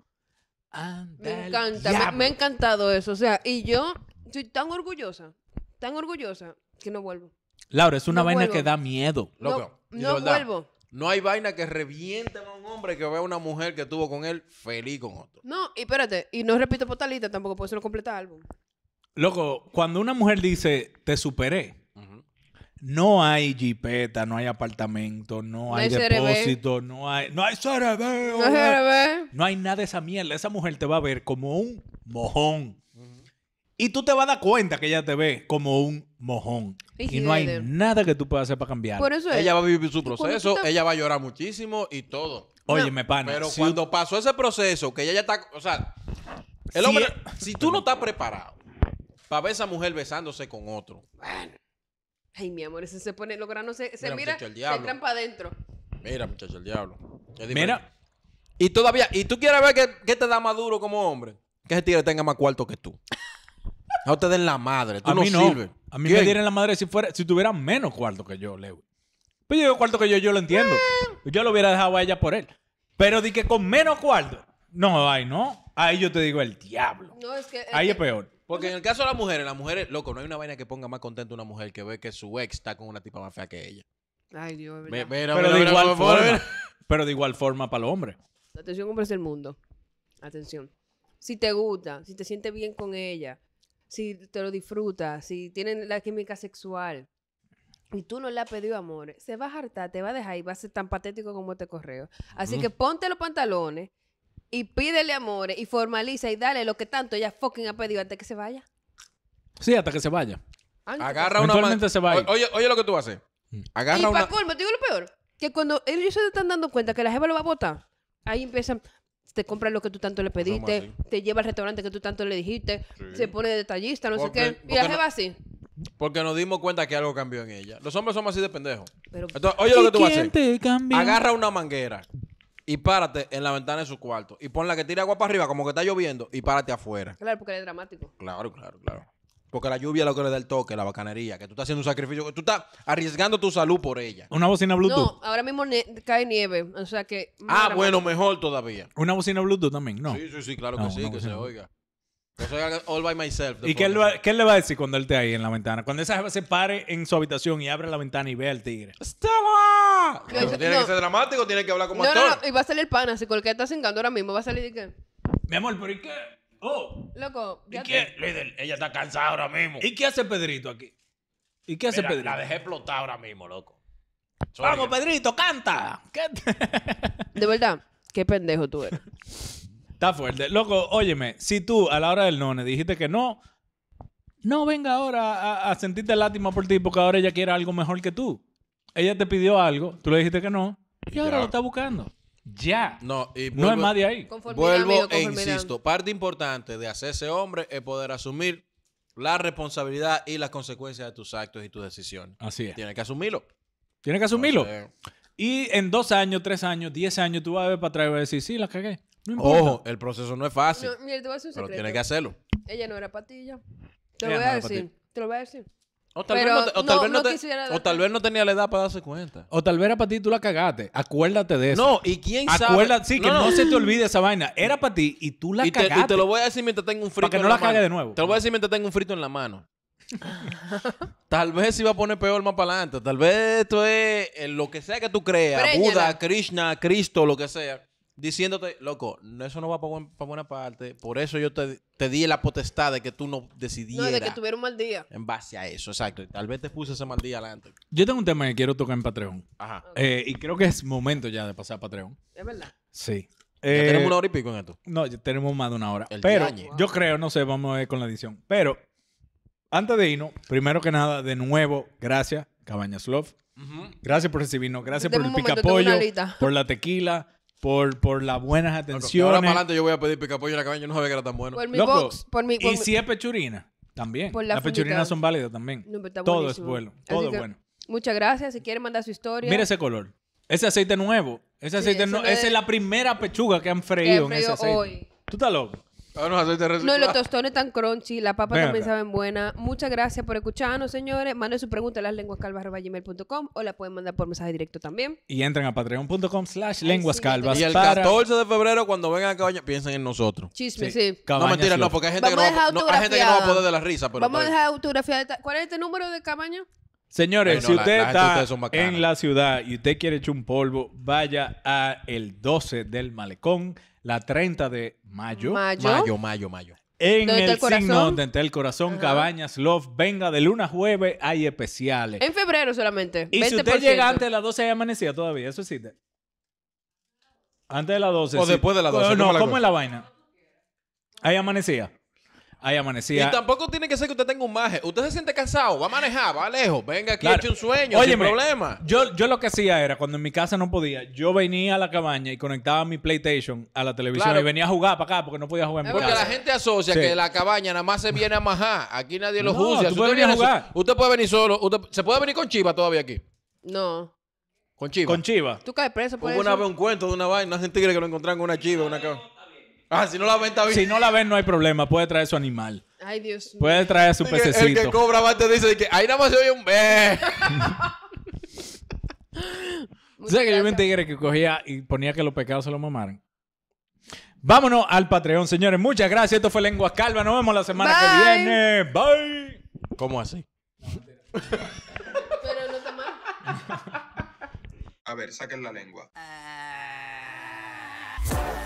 Me encanta, me ha encantado eso. O sea, y yo soy tan orgullosa, tan orgullosa, que no vuelvo. Laura, es una vaina que da miedo. Loco, no, vuelvo. No hay vaina que reviente a un hombre que ve a una mujer que estuvo con él feliz con otro. No, y espérate, y no repito potalita tampoco, puede ser lo completa álbum. Loco, cuando una mujer dice, te superé, no hay jipeta, no hay apartamento, no, hay, depósito, no hay. No hay no, hay nada de esa mierda. Esa mujer te va a ver como un mojón. Y tú te vas a dar cuenta que ella te ve como un mojón. Y, no hay nada que tú puedas hacer para cambiar. Por eso Ella va a vivir su proceso, ella va a llorar muchísimo y todo. Oye, me pana. Pero cuando pasó ese proceso, que ella ya está. O sea, el hombre. E- si tú no estás preparado para ver esa mujer besándose con otro. Ay, mi amor, ese se pone. lo granos se, mira, se entran para adentro. Mira, muchacho, el diablo. Mira. Y todavía. Y tú quieres ver qué, te da más duro como hombre. Que ese tigre tenga más cuarto que tú. No te den la madre. a mí no A mí me dieran la madre si fuera, si tuvieran menos cuarto que yo, Lewis. Pues yo digo cuarto que yo, yo lo entiendo. Eh. Yo lo hubiera dejado a ella por él. Pero di que con menos cuarto. No, ay, no. Ahí yo te digo el diablo. ahí es, peor. Porque en el caso de las mujeres, las mujeres, loco, no hay una vaina que ponga más contenta una mujer que ve que su ex está con una tipa más fea que ella. Ay, Dios, pero, de igual forma, pero de igual forma para los hombres. Atención, hombre es el mundo. Atención. Si te gusta, si te sientes bien con ella, si te lo disfruta, si tienen la química sexual y tú no le has pedido amores, se va a hartar, te va a dejar y va a ser tan patético como este correo. Así que ponte los pantalones y pídele amores y formaliza y dale lo que tanto ella fucking ha pedido hasta que se vaya. Sí, hasta que se vaya. Ah, Agarra una mano. Oye, oye lo que tú haces. Mm. Agarra una. Y para colmo, te digo lo peor. Que cuando ellos se están dando cuenta que la jefa lo va a votar ahí empiezan, te compra lo que tú tanto le pues, pediste, te lleva al restaurante que tú tanto le dijiste, se pone detallista, no sé qué. Y la así. Porque nos dimos cuenta que algo cambió en ella. Los hombres somos así de pendejos. oye lo que tú vas a hacer. Agarra una manguera y párate en la ventana de su cuarto y pon la que tira agua para arriba como que está lloviendo y párate afuera. Claro, porque es dramático. Claro, claro, claro. Porque la lluvia es lo que le da el toque, la bacanería, que tú estás haciendo un sacrificio, que tú estás arriesgando tu salud por ella. Una bocina Bluetooth. No, ahora mismo cae nieve, o sea que... Ah, bueno, mejor todavía. Una bocina Bluetooth también, ¿no? Sí, sí, sí, claro que sí, que se oiga. Que se oiga all by myself. ¿Y qué, le va a decir cuando él esté ahí en la ventana? Cuando esa se pare en su habitación y abre la ventana y ve al tigre. ¡Estaba! tiene que ser dramático, tiene que hablar como actor. No, y va a salir el pana, el que está cingando ahora mismo, va a salir y que... Mi amor, ¿pero y qué? Oh. Loco, ¿Y qué? Líder, ella está cansada ahora mismo. ¿Y qué hace Pedrito aquí? ¿Y qué hace Pedrito? La dejé explotar ahora mismo, loco. Vamos, Pedrito, canta. De verdad, qué pendejo tú eres. Está fuerte. Loco, óyeme, si tú a la hora del none dijiste que no, no venga ahora a, sentirte lástima por ti porque ahora ella quiere algo mejor que tú. Ella te pidió algo, tú le dijiste que no y ahora lo está buscando. Ya. No, no es más de ahí. Vuelvo e insisto, parte importante de hacerse hombre es poder asumir la responsabilidad y las consecuencias de tus actos y tus decisiones. Así es. Tienes que asumirlo. Tienes que asumirlo. y en dos años, tres años, diez años, tú vas a ver para atrás y vas a decir, sí, la cagué. No importa. Ojo, el proceso no es fácil. pero tienes que hacerlo. Ella no era patilla. Te lo voy a decir. Te lo voy a decir. O tal, vez no, o tal vez no, tenía la edad para darse cuenta. O tal vez era para ti y tú la cagaste. Acuérdate de eso. No, y quién sabe. Acuérdate, sí, que no, se te olvide esa vaina. Era para ti y tú la cagaste y te lo voy a decir mientras tengo un frito que no la cague de nuevo. Te lo voy a decir mientras tengo un frito en la mano. [LAUGHS] tal vez se iba a poner peor más para adelante. Tal vez esto es eh, lo que sea que tú creas. Buda, Krishna, Cristo, lo que sea diciéndote, loco, eso no va para, buena parte. Por eso yo te, di la potestad de que tú no decidieras. No, de que tuviera un mal día. En base a eso, exacto. Tal vez te puse ese mal día adelante. Yo tengo un tema que quiero tocar en Patreon. Ajá. Eh, y creo que es momento ya de pasar a Patreon. ¿Es verdad? Sí. Eh, tenemos una hora y pico en esto. No, ya tenemos más de una hora. Pero yo creo, no sé, vamos a ver con la edición. Pero antes de irnos, primero que nada, de nuevo, gracias, Cabañas Love. Gracias por recibirnos, gracias por el picapollo, por la tequila, por, por las buenas atenciones. ahora más adelante yo voy a pedir picapollo en la cabaña, yo no sabía que era tan bueno. Por mi box, por mi, y si es pechurina, también. Las pechurinas son válidas también. todo es bueno, todo es bueno. Muchas gracias, si quieren mandar su historia. Mira ese color, ese aceite nuevo, ese aceite no esa es... la primera pechuga que han freído, en ese aceite. Tú estás loco. No, los tostones están crunchy, la papa también saben buena. Muchas gracias por escucharnos, señores. Manden su pregunta a laslenguascalvas@gmail.com o la pueden mandar por mensaje directo también. Y entren a patreon.com slash lenguascalvas. Y el 14 de febrero, cuando vengan a Cabaña, piensen en nosotros. Chisme, sí. No, mentira, no, porque hay gente, que no, va, gente que no va a poder de la risa. Vamos a pues. dejar autografía De ¿Cuál es este número de Cabaña? Señores, si usted está en la ciudad y usted quiere echar un polvo, vaya a el 12 del malecón la 30 de mayo. Mayo, mayo, mayo. mayo. En el, signo corazón? el corazón, Cabañas, Love, venga de luna a jueves, hay especiales. En febrero solamente. Y si usted llega antes de las 12, hay amanecía todavía, eso existe. Antes de las 12. O después de las 12. No, ¿cómo, ¿cómo es la vaina? Hay amanecía. Ahí amanecía. Y tampoco tiene que ser que usted tenga un maje. Usted se siente cansado, va a manejar, va lejos, venga aquí, eche un sueño, Óyeme, sin problema. Yo, yo lo que hacía era, cuando en mi casa no podía, yo venía a la cabaña y conectaba mi PlayStation a la televisión y venía a jugar para acá porque no podía jugar en Porque mi casa. la gente asocia que la cabaña nada más se viene a majar. Aquí nadie lo juzga. usted, a jugar. usted puede venir solo. ¿Se puede venir con Chiva todavía aquí? No. ¿Con Chiva? Con Chiva. ¿Tú caes preso por Hubo una vez un cuento de una vaina, una gente que lo encontraron con una Chiva, una cabaña. Ah, si no la ven, Si no la no hay problema. Puede traer su animal. Ay, Dios Puede traer su pececito. El que cobra más te dice que ahí nada más se oye un bebé. [LAUGHS] sea que yo me tigre que cogía y ponía que los pecados se lo mamaran? Vámonos al Patreon, señores. Muchas gracias. Esto fue Lengua Calva. Nos vemos la semana que viene. Bye. ¿Cómo así? [LAUGHS] Pero no A ver, saquen la lengua. Ah.